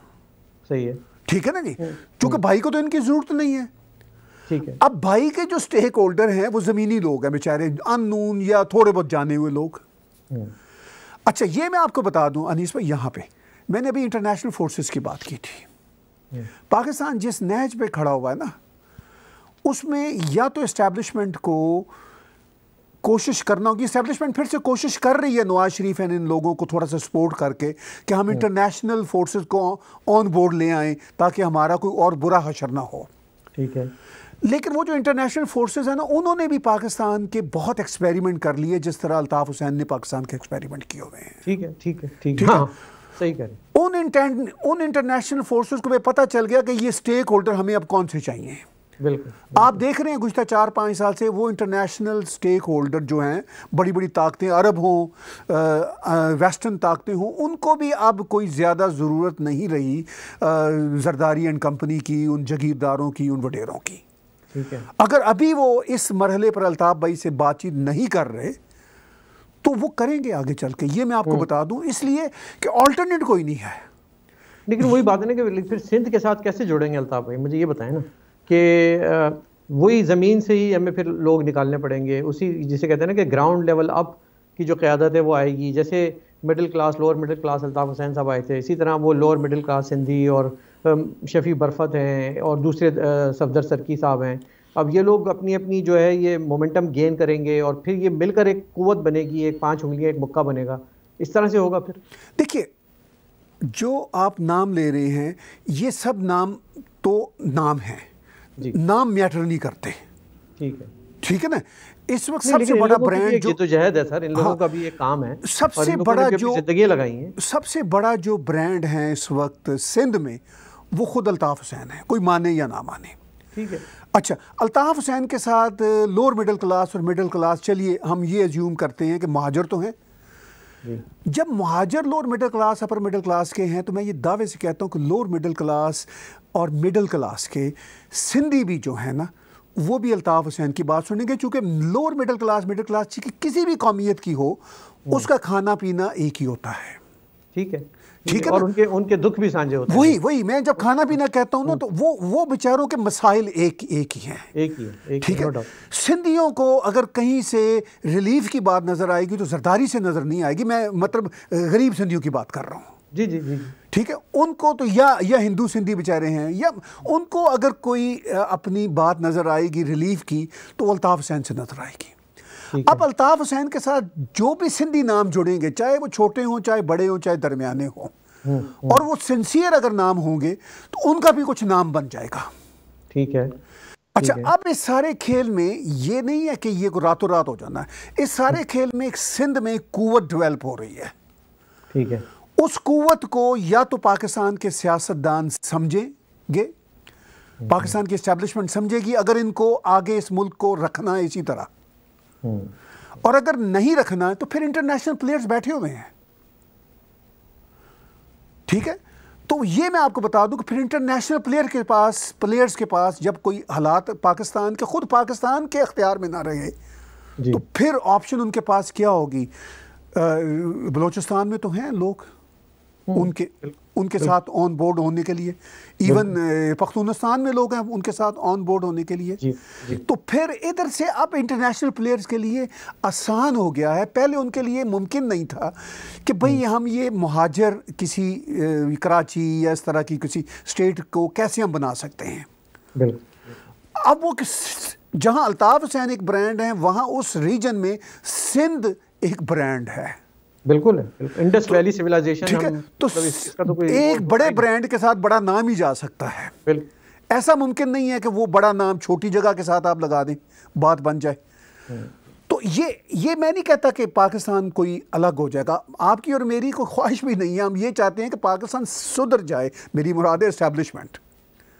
सही है ठीक है ना जी हम्म, क्योंकि हम्म। भाई को तो इनकी ज़रूरत नहीं है ठीक है अब भाई के जो स्टेक होल्डर हैं वो ज़मीनी लोग हैं बेचारे अन या थोड़े बहुत जाने हुए लोग हम्म। अच्छा ये मैं आपको बता दूं अनिस भाई यहाँ पे मैंने अभी इंटरनेशनल फोर्सेस की बात की थी पाकिस्तान जिस नहज पे खड़ा हुआ है ना उसमें या तो इस्टेब्लिशमेंट को कोशिश करना होगी इस्टेब्लिशमेंट फिर से कोशिश कर रही है नवाज शरीफ एंड इन लोगों को थोड़ा सा सपोर्ट करके कि हम इंटरनेशनल हम्म। फोर्सेस को ऑन बोर्ड ले आएं ताकि हमारा कोई और बुरा हशर ना हो ठीक है लेकिन वो जो इंटरनेशनल फोर्सेस हैं ना उन्होंने भी पाकिस्तान के बहुत एक्सपेरिमेंट कर लिए जिस तरह अल्ताफ़ हुसैन ने पाकिस्तान के एक्सपेरिमेंट किए हुए हैं ठीक है ठीक है ठीक है हाँ। सही करें उन इंटरनेशनल फोर्सेस को भी पता चल गया कि ये स्टेक होल्डर हमें अब कौन से चाहिए बिल्कुल आप देख रहे हैं गुजरात चार पाँच साल से वो इंटरनेशनल स्टेक होल्डर जो हैं बड़ी बड़ी ताकतें अरब हों वेस्टर्न ताकतें हों उनको भी अब कोई ज़्यादा ज़रूरत नहीं रही जरदारी एंड कंपनी की उन जगीरदारों की उन वडेरों की अगर अभी वो इस मरहले पर अल्ताफ़ भाई से बातचीत नहीं कर रहे तो वो करेंगे आगे चल के ये मैं आपको हम्म। बता दूं इसलिए कि ऑल्टरनेट कोई नहीं है लेकिन वही बात है ना कि फिर सिंध के साथ कैसे जोड़ेंगे अल्ताफ भाई मुझे ये बताएं ना कि वही ज़मीन से ही हमें फिर लोग निकालने पड़ेंगे उसी जिसे कहते हैं ना कि ग्राउंड लेवल अप की जो क़्यादत है वो आएगी जैसे middle class lower middle class Altaf Hussain साहब आए थे इसी तरह वो लोअर मिडिल क्लास सिंधी और शफी बरफत हैं और दूसरे सफदर सरकी साहब हैं अब ये लोग अपनी अपनी जो है ये मोमेंटम गेन करेंगे और फिर ये मिलकर एक कुत बनेगी एक पाँच उंगलियाँ एक मुक्का बनेगा इस तरह से होगा फिर देखिए जो आप नाम ले रहे हैं ये सब नाम तो नाम हैं नाम मैटर नहीं करते ठीक है ना इस वक्त सबसे बड़ा ब्रांड जो तो जहद है सर इन लोगों हाँ। का भी ये काम है सबसे बड़ा जो जिंदगी लगाई है सबसे बड़ा जो ब्रांड है इस वक्त सिंध में वो खुद अल्ताफ़ हुसैन है कोई माने या ना माने ठीक है अच्छा अल्ताफ़ हुसैन के साथ लोअर मिडिल क्लास और मिडिल क्लास चलिए हम ये एज्यूम करते हैं कि महाजर तो हैं जब Muhajir lower middle class upper middle class के हैं तो मैं ये दावे से कहता हूँ कि लोअर मिडिल क्लास और मिडिल क्लास के सिंधी भी जो है ना वो भी अल्ताफ़ हुसैन की बात सुनेंगे चूँकि lower middle class middle class की किसी भी कौमियत की हो हम्म। उसका खाना पीना एक ही होता है ठीक है ठीक है और उनके उनके दुख भी साझे होते वही वही मैं जब खाना पीना हम्म। कहता हूँ ना तो वो वो बेचारों के मसाइल एक एक ही हैं एक ही ठीक है सिंधियों को अगर कहीं से रिलीफ की बात नज़र आएगी तो जरदारी से नज़र नहीं आएगी मैं मतलब गरीब सिंधियों की बात कर रहा हूँ जी जी जी ठीक है उनको तो या या हिंदू सिंधी बेचारे हैं या उनको अगर कोई अपनी बात नज़र आएगी रिलीफ की तो अल्ताफ़ हुसैन से नज़र आएगी अब अल्ताफ़ हुसैन के साथ जो भी सिंधी नाम जुड़ेंगे चाहे वो छोटे हों चाहे बड़े हों चाहे दरमियाने हों हम्म, हम्म। और वो सिंसियर अगर नाम होंगे तो उनका भी कुछ नाम बन जाएगा ठीक है अच्छा है। अब इस सारे खेल में ये नहीं है कि ये रातों रात हो जाना है इस सारे हम्म। खेल में एक सिंध में एक कुवत डेवलप हो रही है ठीक है उस कुवत को या तो पाकिस्तान के सियासतदान समझेंगे पाकिस्तान की इस्टेब्लिशमेंट समझेगी अगर इनको आगे इस मुल्क को रखना है इसी तरह हम्म। और अगर नहीं रखना है तो फिर इंटरनेशनल प्लेयर्स बैठे हुए हैं ठीक है तो ये मैं आपको बता दूं कि फिर इंटरनेशनल प्लेयर के पास प्लेयर्स के पास जब कोई हालात पाकिस्तान के खुद पाकिस्तान के अख्तियार में ना रहे तो फिर ऑप्शन उनके पास क्या होगी बलोचिस्तान में तो हैं लोग हम्म। उनके उनके साथ ऑन बोर्ड होने के लिए इवन पख्तूनस्तान में लोग हैं उनके साथ ऑन बोर्ड होने के लिए जी, जी। तो फिर इधर से अब इंटरनेशनल प्लेयर्स के लिए आसान हो गया है पहले उनके लिए मुमकिन नहीं था कि भाई हम्म। हम ये महाजर किसी कराची या इस तरह की किसी स्टेट को कैसे हम बना सकते हैं अब वो जहाँ अल्ताफ़ हुसैन एक ब्रांड है वहाँ उस रीजन में सिंध एक ब्रांड है बिल्कुल है इंडस वैली सिविलाइजेशन ठीक है तो, मतलब तो, तो एक बड़े ब्रांड के साथ बड़ा नाम ही जा सकता है ऐसा मुमकिन नहीं है कि वो बड़ा नाम छोटी जगह के साथ आप लगा दें बात बन जाए हम्म। तो ये ये मैं नहीं कहता कि पाकिस्तान कोई अलग हो जाएगा आपकी और मेरी कोई ख्वाहिश भी नहीं है हम ये चाहते हैं कि पाकिस्तान सुधर जाए मेरी मुराद इस्टेब्लिशमेंट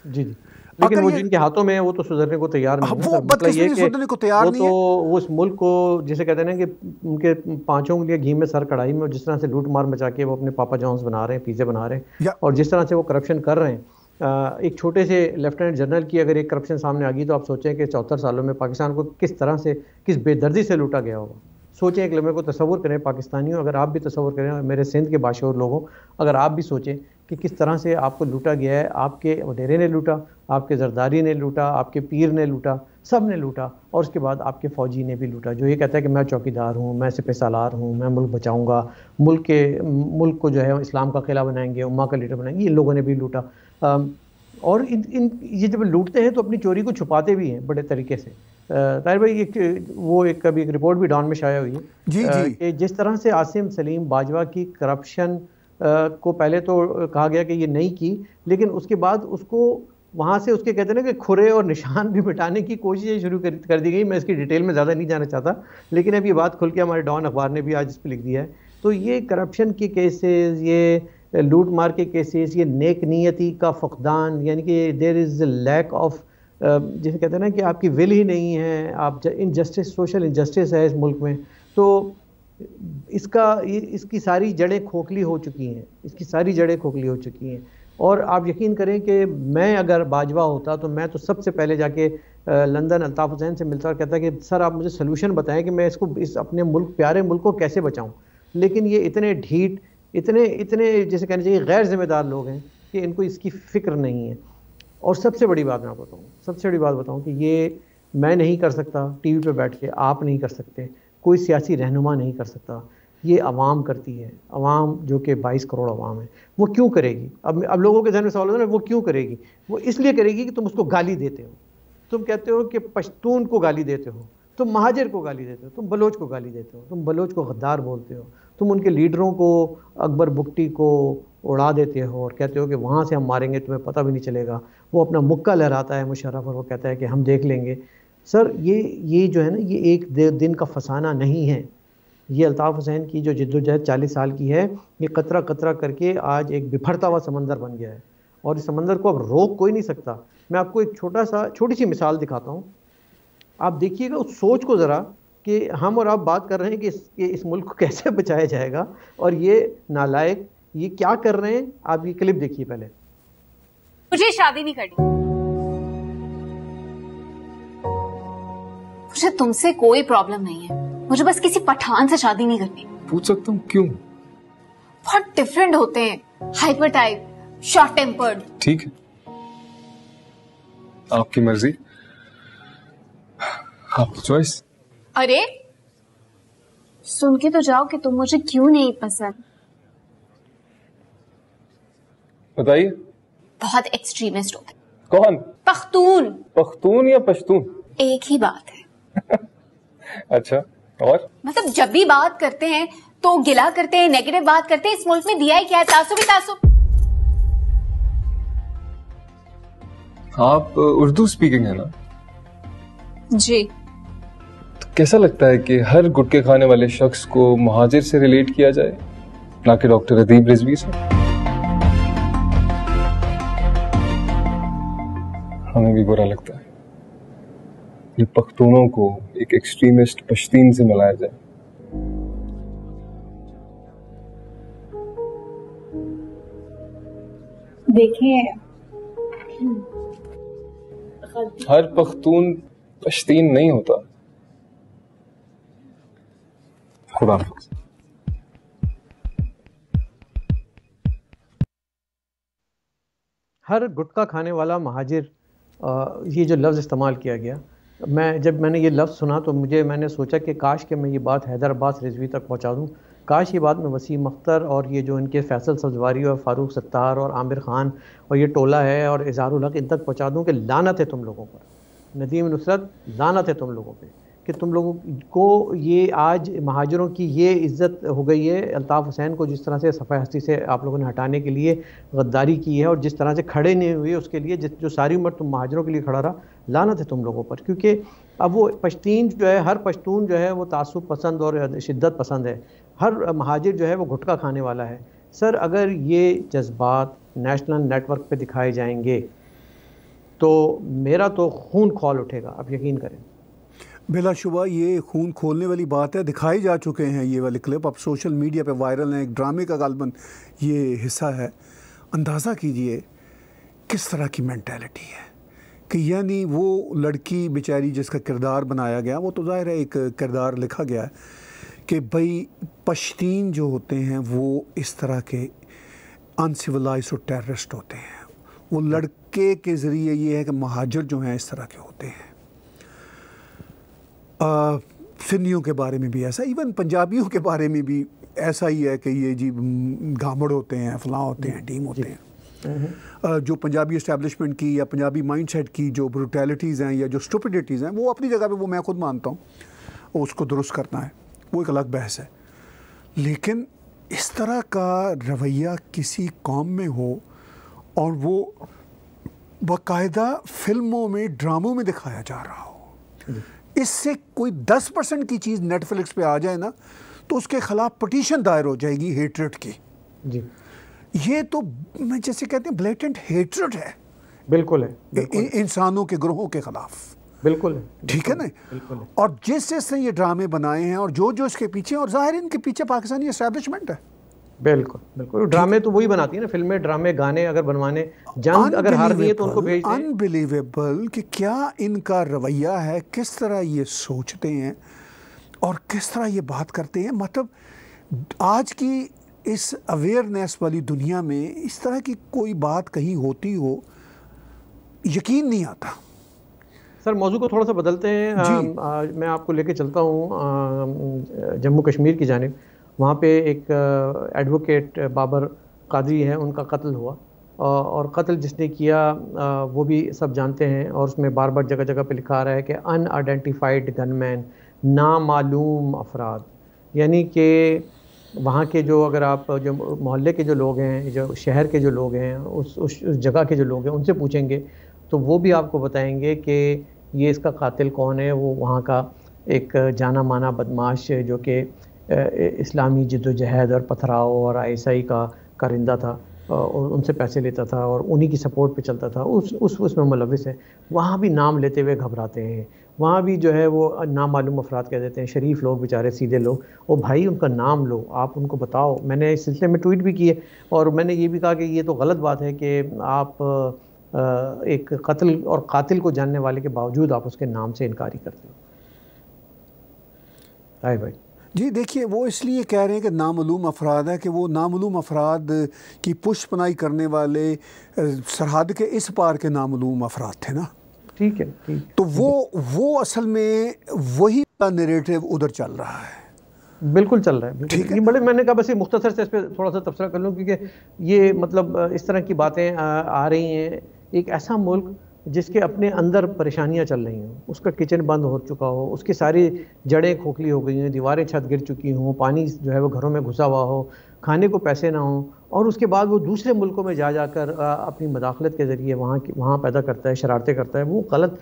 जी जी लेकिन वो जिनके हाथों में वो तो सुधरने को तैयार नहीं वो मतलब ये सुधरने को तैयार नहीं तो उस मुल्क को जिसे कहते हैं कि उनके पांचों लिए घी में सर कढ़ाई में जिस तरह से लूट मार मचा के वो अपने पापा जॉन्स बना रहे हैं पिज्जे बना रहे हैं और जिस तरह से वो करप्शन कर रहे हैं एक छोटे से लेफ्टिनेंट जनरल की अगर एक करप्शन सामने आ गई तो आप सोचें कि चौहत्तर सालों में पाकिस्तान को किस तरह से किस बेदर्दी से लूटा गया होगा सोचें एक लम्हे को तस्वूर करें पाकिस्तानियों अगर आप भी तस्वर करें मेरे सिंध के बादशोर लोगों अगर आप भी सोचें कि किस तरह से आपको लूटा गया है आपके वडेरे ने लूटा आपके जरदारी ने लूटा आपके पीर ने लूटा सब ने लूटा और उसके बाद आपके फ़ौजी ने भी लूटा जो ये कहता है कि मैं चौकीदार हूँ मैं सिपह सालार हूँ मैं मुल्क बचाऊँगा मुल्क के मुल्क को जो है इस्लाम का किला बनाएंगे उम्मा का लीडर बनाएंगे इन लोगों ने भी लूटा और इन इन ये जब लूटते हैं तो अपनी चोरी को छुपाते भी हैं बड़े तरीके से ताहिर भाई एक वो एक कभी एक रिपोर्ट भी डॉन में शाया हुई है जी जी कि जिस तरह से आसिम सलीम बाजवा की करप्शन को पहले तो कहा गया कि ये नहीं की लेकिन उसके बाद उसको वहाँ से उसके कहते ना कि खुरे और निशान भी मिटाने की कोशिशें शुरू कर, कर दी गई मैं इसकी डिटेल में ज़्यादा नहीं जाना चाहता लेकिन अब ये बात खुल के हमारे डॉन अखबार ने भी आज इस पर लिख दिया है तो ये करप्शन के केसेस ये लूट मार के केसेस ये नेक नीयती का फकदान यानी कि देर इज़ लैक ऑफ जिसे कहते हैं ना कि आपकी विल ही नहीं है आप इनजस्टिस सोशल इनजस्टिस है इस मुल्क में तो इसका इसकी सारी जड़ें खोखली हो चुकी हैं इसकी सारी जड़ें खोखली हो चुकी हैं और आप यकीन करें कि मैं अगर बाजवा होता तो मैं तो सबसे पहले जाके लंदन अल्ताफ़ हुसैन से मिलता और कहता कि सर आप मुझे सोल्यूशन बताएं कि मैं इसको इस अपने मुल्क प्यारे मुल्क को कैसे बचाऊं लेकिन ये इतने ढीठ इतने इतने जैसे कहना चाहिए गैर जिम्मेदार लोग हैं कि इनको इसकी फ़िक्र नहीं है और सबसे बड़ी बात मैं बताऊँ सबसे बड़ी बात बताऊँ कि ये मैं नहीं कर सकता वी पर बैठ के आप नहीं कर सकते कोई सियासी रहनुमा नहीं कर सकता ये आवाम करती है आवाम जो कि 22 करोड़ आवाम है वो क्यों करेगी अब अब लोगों के जहन में सवाल होता है वो क्यों करेगी वो इसलिए करेगी कि तुम उसको गाली देते हो तुम कहते हो कि पश्तून को गाली देते हो तुम महाजर को गाली देते हो तुम बलोच को गाली देते हो तुम बलोच को गद्दार बोलते हो तुम उनके लीडरों को अकबर बुगटी को उड़ा देते हो और कहते हो कि वहाँ से हम मारेंगे तुम्हें पता भी नहीं चलेगा वो अपना मुक्का लहराता है मुशर्रफ और वो कहता है कि हम देख लेंगे सर ये ये जो है ना ये एक दिन का फसाना नहीं है ये अल्ताफ़ हुसैन की जो जद्दोजहद चालीस साल की है ये कतरा कतरा करके आज एक बिफरता हुआ समंदर बन गया है और इस समंदर को अब रोक कोई नहीं सकता मैं आपको एक छोटा सा छोटी सी मिसाल दिखाता हूँ आप देखिएगा उस सोच को ज़रा कि हम और आप बात कर रहे हैं कि इस, कि इस मुल्क को कैसे बचाया जाएगा और ये नालायक ये क्या कर रहे हैं आप ये क्लिप देखिए पहले मुझे शादी नहीं करनी मुझे तुमसे कोई प्रॉब्लम नहीं है मुझे बस किसी पठान से शादी नहीं करनी पूछ सकता हूँ क्यों बहुत डिफरेंट होते हैं हाइपर टाइप शॉर्ट टेम्पर्ड ठीक है आपकी मर्जी आपकी चॉइस अरे सुन के तो जाओ कि तुम मुझे क्यों नहीं पसंद बताइए बहुत एक्सट्रीमिस्ट होते कौन पख्तून पख्तून या पश्तून एक ही बात है अच्छा और मतलब जब भी बात करते हैं तो गिला करते हैं नेगेटिव बात करते हैं इस मुल्क में दिया है क्या तासुब ही तासुब आप उर्दू स्पीकिंग है ना जी तो कैसा लगता है कि हर गुटके खाने वाले शख्स को महाजिर से रिलेट किया जाए ना कि डॉक्टर अदीब रिजवी से हमें भी बुरा लगता है कि पख्तूनों को एक एक्सट्रीमिस्ट पश्तीन से मिलाया जाए देखिए हर पख्तून पश्तीन नहीं होता खुदा हर गुटखा खाने वाला महाजिर ये जो लफ्ज़ इस्तेमाल किया गया मैं जब मैंने ये लफ्ज़ सुना तो मुझे मैंने सोचा कि काश कि मैं ये बात हैदराबाद रिजवी तक पहुँचा दूँ काश ये बात मैं वसीम अख्तर और ये जो इनके फैसल सब्जवारी और फारूक सत्तार और आमिर ख़ान और ये टोला है और इजहारुल इन तक पहुँचा दूँ कि लानत है तुम लोगों पर नदीम नुसरत लानत है तुम लोगों पर कि तुम लोगों को ये आज महाजरों की ये इज्जत हो गई है अल्ताफ़ हुसैन को जिस तरह से सफ़ा हस्ती से आप लोगों ने हटाने के लिए गद्दारी की है और जिस तरह से खड़े नहीं हुए उसके लिए जिस जो सारी उम्र तुम महाजरों के लिए खड़ा रहा लाना था तुम लोगों पर क्योंकि अब वो पश्तीन जो है हर पश्तून जो है वो तासुब पसंद और शिद्दत पसंद है हर महाजिर जो है वो घुटका खाने वाला है सर अगर ये जज्बात नेशनल नेटवर्क पर दिखाए जाएंगे तो मेरा तो खून खौल उठेगा आप यकीन करें बिलाशुबा ये खून खोलने वाली बात है दिखाई जा चुके हैं ये वाले क्लिप अब सोशल मीडिया पे वायरल हैं एक ड्रामे का गालबन ये हिस्सा है अंदाज़ा कीजिए किस तरह की मैंटेलिटी है कि यानी वो लड़की बेचारी जिसका किरदार बनाया गया वो तो ज़ाहिर है एक किरदार लिखा गया है कि भाई पश्तीन जो होते हैं वो इस तरह के अनसिविलाइज और टेररिस्ट होते हैं वो लड़के के ज़रिए ये है कि महाजर जो हैं इस तरह के होते हैं सुन्नियों के बारे में भी ऐसा इवन पंजाबियों के बारे में भी ऐसा ही है कि ये जी घामड़ होते हैं फलां होते हैं टीम होते हैं जो पंजाबी इस्टेब्लिशमेंट की या पंजाबी माइंडसेट की जो ब्रुटैलिटीज़ हैं या जो स्टूपिडिटीज़ हैं वो अपनी जगह पे वो मैं खुद मानता हूँ उसको दुरुस्त करना है वो एक अलग बहस है लेकिन इस तरह का रवैया किसी कॉम में हो और वो बाकायदा फिल्मों में ड्रामों में दिखाया जा रहा हो हम्म। इससे कोई दस परसेंट की चीज़ नेटफ्लिक्स पे आ जाए ना तो उसके खिलाफ पटिशन दायर हो जाएगी हेटरेट की जी ये तो मैं जैसे कहते हैं ब्लेटेंट हेटरेट है बिल्कुल है इंसानों के ग्रोहों के खिलाफ बिल्कुल है ठीक है ना और जिस जिसने ये ड्रामे बनाए हैं और जो जो इसके पीछे और जाहिर इनके पीछे पाकिस्तानी इस्टेब्लिशमेंट है बिल्कुल बिल्कुल ड्रामे तो वही बनाती है ना फिल्में ड्रामे गाने अगर बनवाने जंग अगर हार दिए तो उनको भेज अनबिलीवेबल कि क्या इनका रवैया है किस तरह ये सोचते हैं और किस तरह ये बात करते हैं मतलब आज की इस अवेयरनेस वाली दुनिया में इस तरह की कोई बात कहीं होती हो यकीन नहीं आता सर मौजू को थोड़ा सा बदलते हैं आ, आ, मैं आपको लेके चलता हूँ जम्मू कश्मीर की जानब वहाँ पे एक एडवोकेट बाबर कादरी हैं उनका कत्ल हुआ और कत्ल जिसने किया वो भी सब जानते हैं और उसमें बार बार जगह जगह पे लिखा आ रहा है कि अन आइडेंटिफाइड गनमैन नामालूम अफराद यानी कि वहाँ के जो अगर आप जो मोहल्ले के जो लोग हैं जो शहर के जो लोग हैं उस उस, उस जगह के जो लोग हैं उनसे पूछेंगे तो वो भी आपको बताएंगे कि ये इसका कातिल कौन है वो वहाँ का एक जाना माना बदमाश जो कि इस्लामी जदोजहद और पथराव और आई का कारिंदा था और उनसे पैसे लेता था और उन्हीं की सपोर्ट पे चलता था उस उस उसमें मुलविस है वहाँ भी नाम लेते हुए घबराते हैं वहाँ भी जो है वो नामालूम अफराद कह देते हैं शरीफ लोग बेचारे सीधे लोग ओ भाई उनका नाम लो आप उनको बताओ मैंने इस सिलसिले में ट्वीट भी किए और मैंने ये भी कहा कि ये तो गलत बात है कि आप एक कत्ल और कातिल को जानने वाले के बावजूद आप उसके नाम से इनकारी करते हो राय भाई जी देखिए वो इसलिए कह रहे हैं कि नामूम अफराद है कि वो नामूम अफराद की पुष्ट पनाई करने वाले सरहद के इस पार के नामूम अफराद थे ना ठीक है ठीक तो वो वो असल में वही नरेटिव उधर चल रहा है बिल्कुल चल रहा है ठीक है बड़े मैंने कहा बस ये मुख्तर से इस पर थोड़ा सा तबसरा कर लूँ क्योंकि ये मतलब इस तरह की बातें आ रही हैं एक ऐसा मुल्क जिसके अपने अंदर परेशानियां चल रही हों उसका किचन बंद हो चुका हो उसकी सारी जड़ें खोखली हो गई हैं दीवारें छत गिर चुकी हों पानी जो है वो घरों में घुसा हुआ हो खाने को पैसे ना हों और उसके बाद वो दूसरे मुल्कों में जा जाकर अपनी मदाखलत के ज़रिए वहाँ की वहाँ पैदा करता है शरारतें करता है वो गलत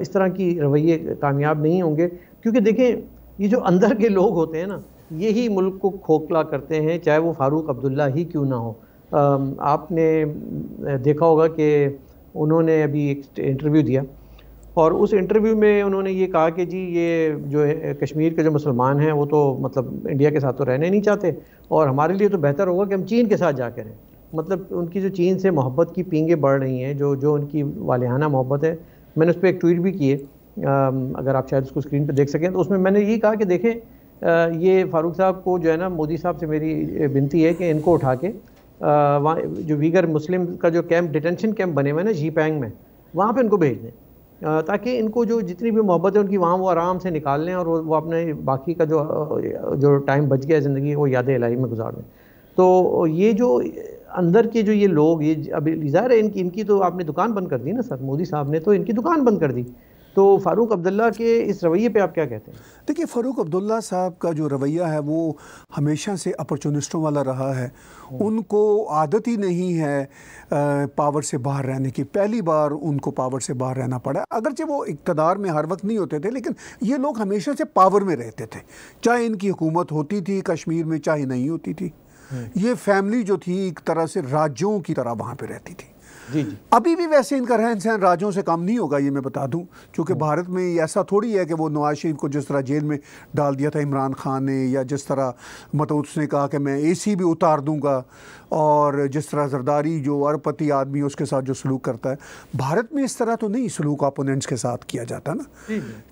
इस तरह की रवैये कामयाब नहीं होंगे क्योंकि देखें ये जो अंदर के लोग होते हैं ना यही मुल्क को खोखला करते हैं चाहे वो फारूक अब्दुल्ला ही क्यों ना हो आपने देखा होगा कि उन्होंने अभी एक इंटरव्यू दिया और उस इंटरव्यू में उन्होंने ये कहा कि जी ये जो है कश्मीर के जो मुसलमान हैं वो तो मतलब इंडिया के साथ तो रहने नहीं चाहते और हमारे लिए तो बेहतर होगा कि हम चीन के साथ जा करें मतलब उनकी जो चीन से मोहब्बत की पींगे बढ़ रही हैं जो जो उनकी वालहाना मोहब्बत है मैंने उस पर एक ट्वीट भी किए अगर आप शायद उसको स्क्रीन पर देख सकें तो उसमें मैंने यही कहा कि देखें ये फारूक साहब को जो है ना मोदी साहब से मेरी विनती है कि इनको उठा के वहाँ जो वीगर मुस्लिम का जो कैंप डिटेंशन कैंप बने हुए हैं ना जी पैंग में वहाँ पे इनको भेज दें ताकि इनको जो जितनी भी मोहब्बत है उनकी वहाँ वो आराम से निकाल लें और वो अपने बाकी का जो जो टाइम बच गया ज़िंदगी वो याद इलाही में गुजार दें तो ये जो अंदर के जो ये लोग ये अभी ज़ाहिर है इनकी इनकी तो आपने दुकान बंद कर दी ना सर मोदी साहब ने तो इनकी दुकान बंद कर दी तो फारूक अब्दुल्ला के इस रवैये पे आप क्या कहते हैं देखिए फ़ारूक अब्दुल्ला साहब का जो रवैया है वो हमेशा से अपॉर्चुनिस्टों वाला रहा है हम्म। उनको आदत ही नहीं है आ, पावर से बाहर रहने की पहली बार उनको पावर से बाहर रहना पड़ा अगरचे वो इकतदार में हर वक्त नहीं होते थे लेकिन ये लोग हमेशा से पावर में रहते थे चाहे इनकी हुकूमत होती थी कश्मीर में चाहे नहीं होती थी हम्म। ये फैमिली जो थी एक तरह से राज्यों की तरह वहाँ पर रहती थी जी जी अभी भी वैसे इनका रहन सहन राज्यों से काम नहीं होगा ये मैं बता दूं क्योंकि भारत में ऐसा थोड़ी है कि वो नवाज शरीफ को जिस तरह जेल में डाल दिया था इमरान खान ने या जिस तरह मतलब उसने कहा कि मैं एसी भी उतार दूंगा और जिस तरह जरदारी जो अरबपति आदमी उसके साथ जो सलूक करता है भारत में इस तरह तो नहीं सलूक अपोनेंट्स के साथ किया जाता ना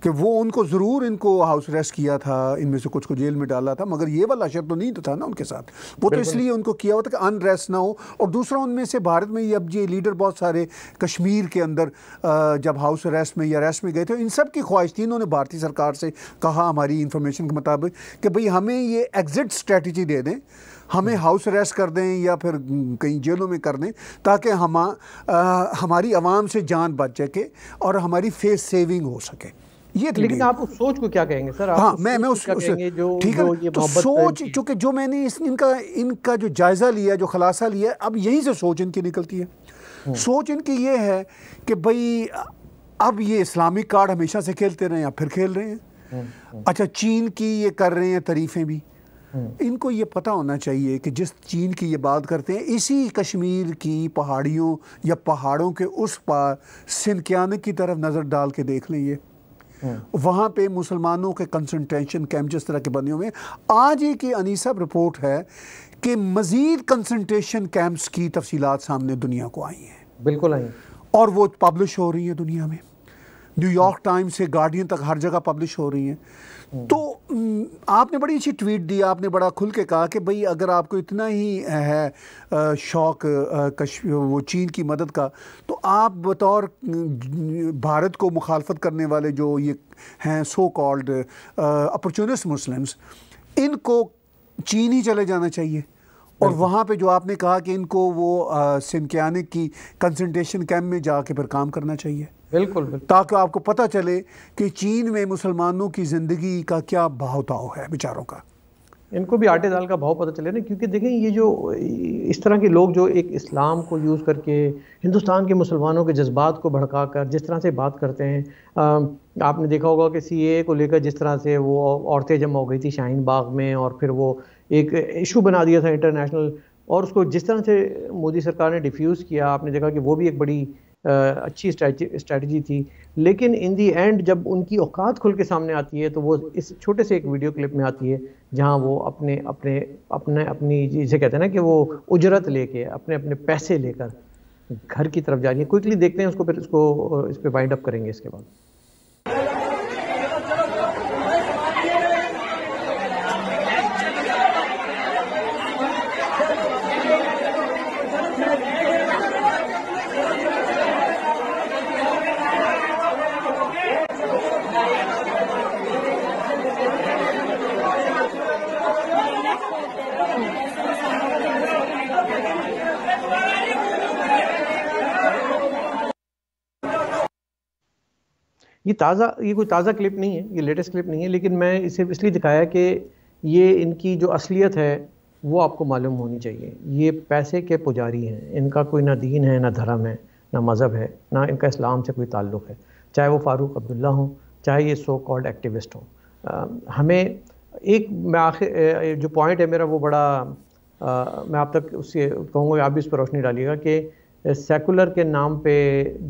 कि वो उनको ज़रूर इनको हाउस अरेस्ट किया था इनमें से कुछ को जेल में डाला था मगर ये वाला शब्द तो नहीं था ना उनके साथ वो तो इसलिए उनको किया हुआ था कि अनरेस्ट ना हो और दूसरा उनमें से भारत में ये अब ये लीडर लीडर बहुत सारे कश्मीर के अंदर जब हाउस अरेस्ट में या अरेस्ट में गए थे इन सब की ख्वाहिश थी इन्होंने भारतीय सरकार से कहा हमारी इन्फॉर्मेशन के मुताबिक कि भाई हमें ये एग्ज़िट स्ट्रेटजी दे दें हमें हाउस हम्म। अरेस्ट कर दें या फिर कहीं जेलों में कर दें ताकि हम हमारी आवाम से जान बच सके और हमारी फेस सेविंग हो सके ये लेकिन आप उस सोच को क्या कहेंगे सर हाँ मैं मैं उस ठीक है तो सोच चूंकि जो मैंने इस इनका इनका जो जायज़ा लिया जो खुलासा लिया अब यहीं से सोच इनकी निकलती है सोच इनकी ये है कि भाई अब ये इस्लामिक कार्ड हमेशा से खेलते रहे या फिर खेल रहे हैं अच्छा चीन की ये कर रहे हैं तरीफें भी इनको ये पता होना चाहिए कि जिस चीन की ये बात करते हैं इसी कश्मीर की पहाड़ियों या पहाड़ों के उस पार सिनक्यान की तरफ नज़र डाल के देख लें ये वहाँ पे मुसलमानों के कंसनट्रेशन कैंप जिस तरह के बने हुए हैं आज एक ये अनीसब रिपोर्ट है कि मज़ीद कंसनट्रेशन कैंप्स की तफसीत सामने दुनिया को आई हैं बिल्कुल आई और वो पब्लिश हो रही है दुनिया में न्यूयॉर्क टाइम्स से गार्डियन तक हर जगह पब्लिश हो रही हैं हम्म। तो हम्म, आपने बड़ी अच्छी ट्वीट दी आपने बड़ा खुल के कहा कि भाई अगर आपको इतना ही है शौक कश वो चीन की मदद का तो आप बतौर हम्म, भारत को मुखालफत करने वाले जो ये हैं सो कॉल्ड अपॉर्चुनिस्ट मुस्लिम्स इनको चीन ही चले जाना चाहिए और वहाँ पे जो आपने कहा कि इनको वो सिमकियाने की कंसनट्रेशन कैम्प में जाके फिर काम करना चाहिए बिल्कुल, ताकि आपको पता चले कि चीन में मुसलमानों की ज़िंदगी का क्या भावताव है बेचारों का इनको भी आटे दाल का भाव पता चले ना क्योंकि देखें ये जो इस तरह के लोग जो एक इस्लाम को यूज़ करके हिंदुस्तान के मुसलमानों के जज्बात को भड़का कर जिस तरह से बात करते हैं आ, आपने देखा होगा कि सी को लेकर जिस तरह से वो औरतें जमा हो गई थी शाहीन बाग में और फिर वो एक इशू बना दिया था इंटरनेशनल और उसको जिस तरह से मोदी सरकार ने डिफ्यूज़ किया आपने देखा कि वो भी एक बड़ी अच्छी स्ट्रैटी थी लेकिन इन दी एंड जब उनकी औकात खुल के सामने आती है तो वो इस छोटे से एक वीडियो क्लिप में आती है जहाँ वो अपने अपने अपने अपनी जिसे कहते हैं ना कि वो उजरत लेके अपने अपने पैसे लेकर घर की तरफ जा रही है क्विकली देखते हैं उसको फिर उसको इस पर वाइंड अप करेंगे इसके बाद ये ताज़ा ये कोई ताज़ा क्लिप नहीं है ये लेटेस्ट क्लिप नहीं है लेकिन मैं इसे इसलिए दिखाया कि ये इनकी जो असलियत है वो आपको मालूम होनी चाहिए ये पैसे के पुजारी हैं इनका कोई ना दीन है ना धर्म है ना मज़हब है ना इनका इस्लाम से कोई ताल्लुक़ है चाहे वो फ़ारूक अब्दुल्ला हों चाहे ये सो कॉल्ड एक्टिविस्ट हों हमें एक मैं आखिर जो पॉइंट है मेरा वो बड़ा आ, मैं आप तक उससे कहूँगा आप भी इस पर रोशनी डालिएगा कि सेकुलर के नाम पे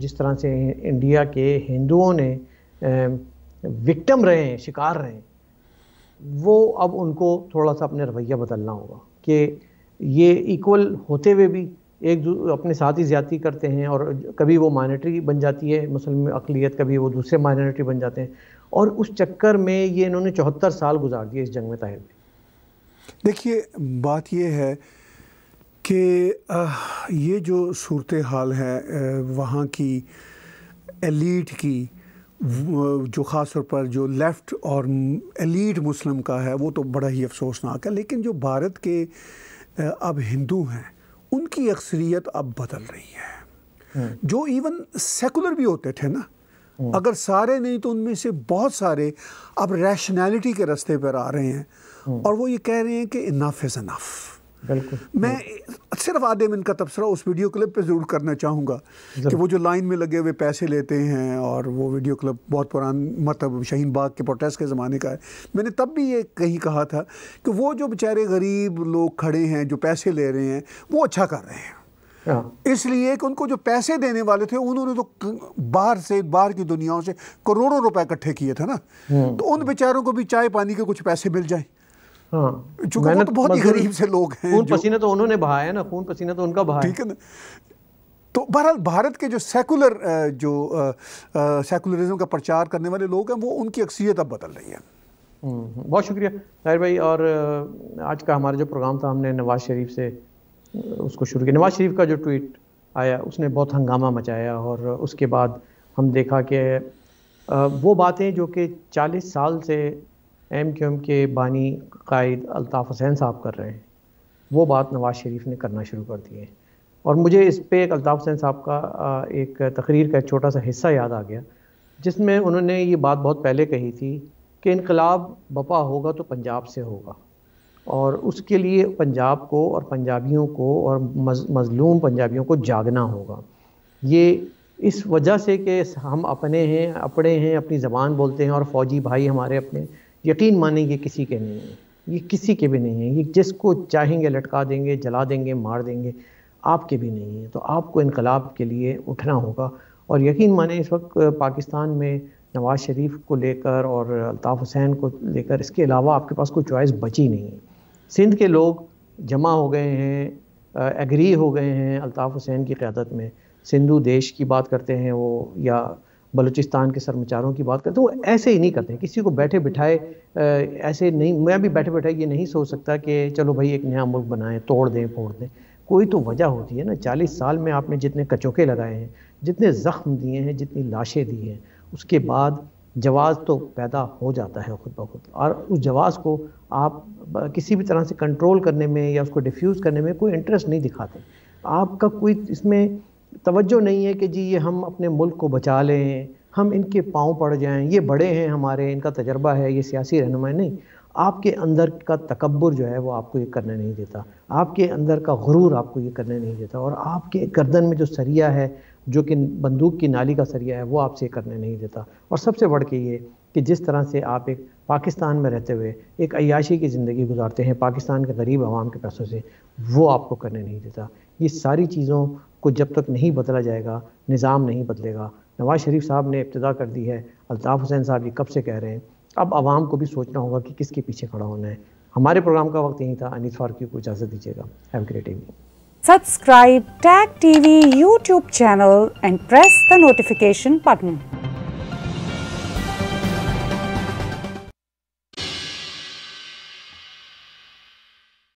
जिस तरह से इंडिया के हिंदुओं ने विक्टम रहे हैं शिकार रहे हैं वो अब उनको थोड़ा सा अपने रवैया बदलना होगा कि ये इक्वल होते हुए भी एक अपने साथ ही ज्यादा करते हैं और कभी वो माइनॉरिटी बन जाती है मुस्लिम अकलीत कभी वो दूसरे माइनॉरिटी बन जाते हैं और उस चक्कर में ये इन्होंने चौहत्तर साल गुजार दिए इस जंग में ताहिर में देखिए बात यह है कि ये जो सूरत हाल है वहाँ की एलीट की जो ख़ास तौर पर जो लेफ़्ट और एलीट मुस्लिम का है वो तो बड़ा ही अफसोसनाक है लेकिन जो भारत के अब हिंदू हैं उनकी अक्सरियत अब बदल रही है हम्म। जो इवन सेकुलर भी होते थे ना हम्म। अगर सारे नहीं तो उनमें से बहुत सारे अब रैशनैलिटी के रास्ते पर आ रहे हैं हम्म। और वो ये कह रहे हैं कि इनाफ इज़ इनफ़ मैं सिर्फ आधे मिनट का तबसरा उस वीडियो क्लिप पे ज़रूर करना चाहूँगा कि वो जो लाइन में लगे हुए पैसे लेते हैं और वो वीडियो क्लिप बहुत पुरान मतलब शहीन बाग के प्रोटेस्ट के ज़माने का है मैंने तब भी ये कहीं कहा था कि वो जो बेचारे गरीब लोग खड़े हैं जो पैसे ले रहे हैं वो अच्छा कर रहे हैं हाँ। इसलिए कि उनको जो पैसे देने वाले थे उन्होंने तो बाहर से बाहर की दुनियाओं से करोड़ों रुपए इकट्ठे किए थे ना हम्म। तो उन बेचारों को भी चाय पानी के कुछ पैसे मिल जाए हाँ तो बहुत ही गरीब से लोग हैं खून पसीना तो उन्होंने बहाया ना खून पसीना तो उनका ठीक है ना तो बहरहाल भारत के जो सेकुलर जो सेकुलरिज्म का प्रचार करने वाले लोग हैं वो उनकी अक्सरियत अब बदल रही है हम्म, हम्म। बहुत शुक्रिया ताहिर भाई और आज का हमारा जो प्रोग्राम था हमने नवाज़ शरीफ से उसको शुरू किया नवाज़ शरीफ का जो ट्वीट आया उसने बहुत हंगामा मचाया और उसके बाद हम देखा कि वो बातें जो कि 40 साल से एम क्यू एम के बानी कायद अल्ताफ़ हुसैन साहब कर रहे हैं वो बात नवाज़ शरीफ ने करना शुरू कर दी है और मुझे इस पर एक अल्ताफ़ हुसैन साहब का एक तकरीर का एक छोटा सा हिस्सा याद आ गया जिसमें उन्होंने ये बात बहुत पहले कही थी कि इनकलाब बपा होगा तो पंजाब से होगा और उसके लिए पंजाब को और पंजाबियों को और मज़लूम पंजाबियों को जागना होगा ये इस वजह से कि हम अपने हैं अपने हैं अपनी ज़बान बोलते हैं और फ़ौजी भाई हमारे अपने यकीन माने ये किसी के नहीं है ये किसी के भी नहीं है ये जिसको चाहेंगे लटका देंगे जला देंगे मार देंगे आपके भी नहीं है तो आपको इनकलाब के लिए उठना होगा और यकीन माने इस वक्त पाकिस्तान में नवाज़ शरीफ को लेकर और अल्ताफ़ हुसैन को लेकर इसके अलावा आपके पास कोई चॉइस बची नहीं है सिंध के लोग जमा हो गए हैं एग्री हो गए हैं अल्ताफ़ हुसैन की क़्यादत में सिंधु देश की बात करते हैं वो या बलूचिस्तान के सरमचारों की बात करते हैं तो वो ऐसे ही नहीं करते किसी को बैठे बिठाए ऐसे नहीं मैं भी बैठे बैठाए ये नहीं सोच सकता कि चलो भाई एक नया मुल्क बनाएं तोड़ दें फोड़ दें कोई तो वजह होती है ना चालीस साल में आपने जितने कचोके लगाए हैं जितने ज़ख्म दिए हैं जितनी लाशें दी हैं उसके बाद जवाज़ तो पैदा हो जाता है खुद ब खुद और उस जवाज़ को आप किसी भी तरह से कंट्रोल करने में या उसको डिफ्यूज़ करने में कोई इंटरेस्ट नहीं दिखाते आपका कोई इसमें तवज्जो नहीं है कि जी ये हम अपने मुल्क को बचा लें हम इनके पाँव पड़ जाएं ये बड़े हैं हमारे इनका तजर्बा है ये सियासी रहनुमा नहीं आपके अंदर का तकबर जो है वो आपको ये करने नहीं देता आपके अंदर का गुरूर आपको ये करने नहीं देता और आपके गर्दन में जो सरिया है जो कि बंदूक की नाली का सरिया है वो आपसे करने नहीं देता और सबसे बढ़ के ये कि जिस तरह से आप एक पाकिस्तान में रहते हुए एक अयाशी की ज़िंदगी गुजारते हैं पाकिस्तान के गरीब आवाम के पैसों से वो आपको करने नहीं देता ये सारी चीज़ों को जब तक नहीं बदला जाएगा निज़ाम नहीं बदलेगा नवाज़ शरीफ साहब ने इब्तदा कर दी है अल्ताफ़ हुसैन साहब ये कब से कह रहे हैं अब आवाम को भी सोचना होगा कि किसके पीछे खड़ा होना है हमारे प्रोग्राम का वक्त यही था अनिस फारूकी को इजाज़त दीजिएगा have great evening Subscribe Tag TV YouTube channel and press the notification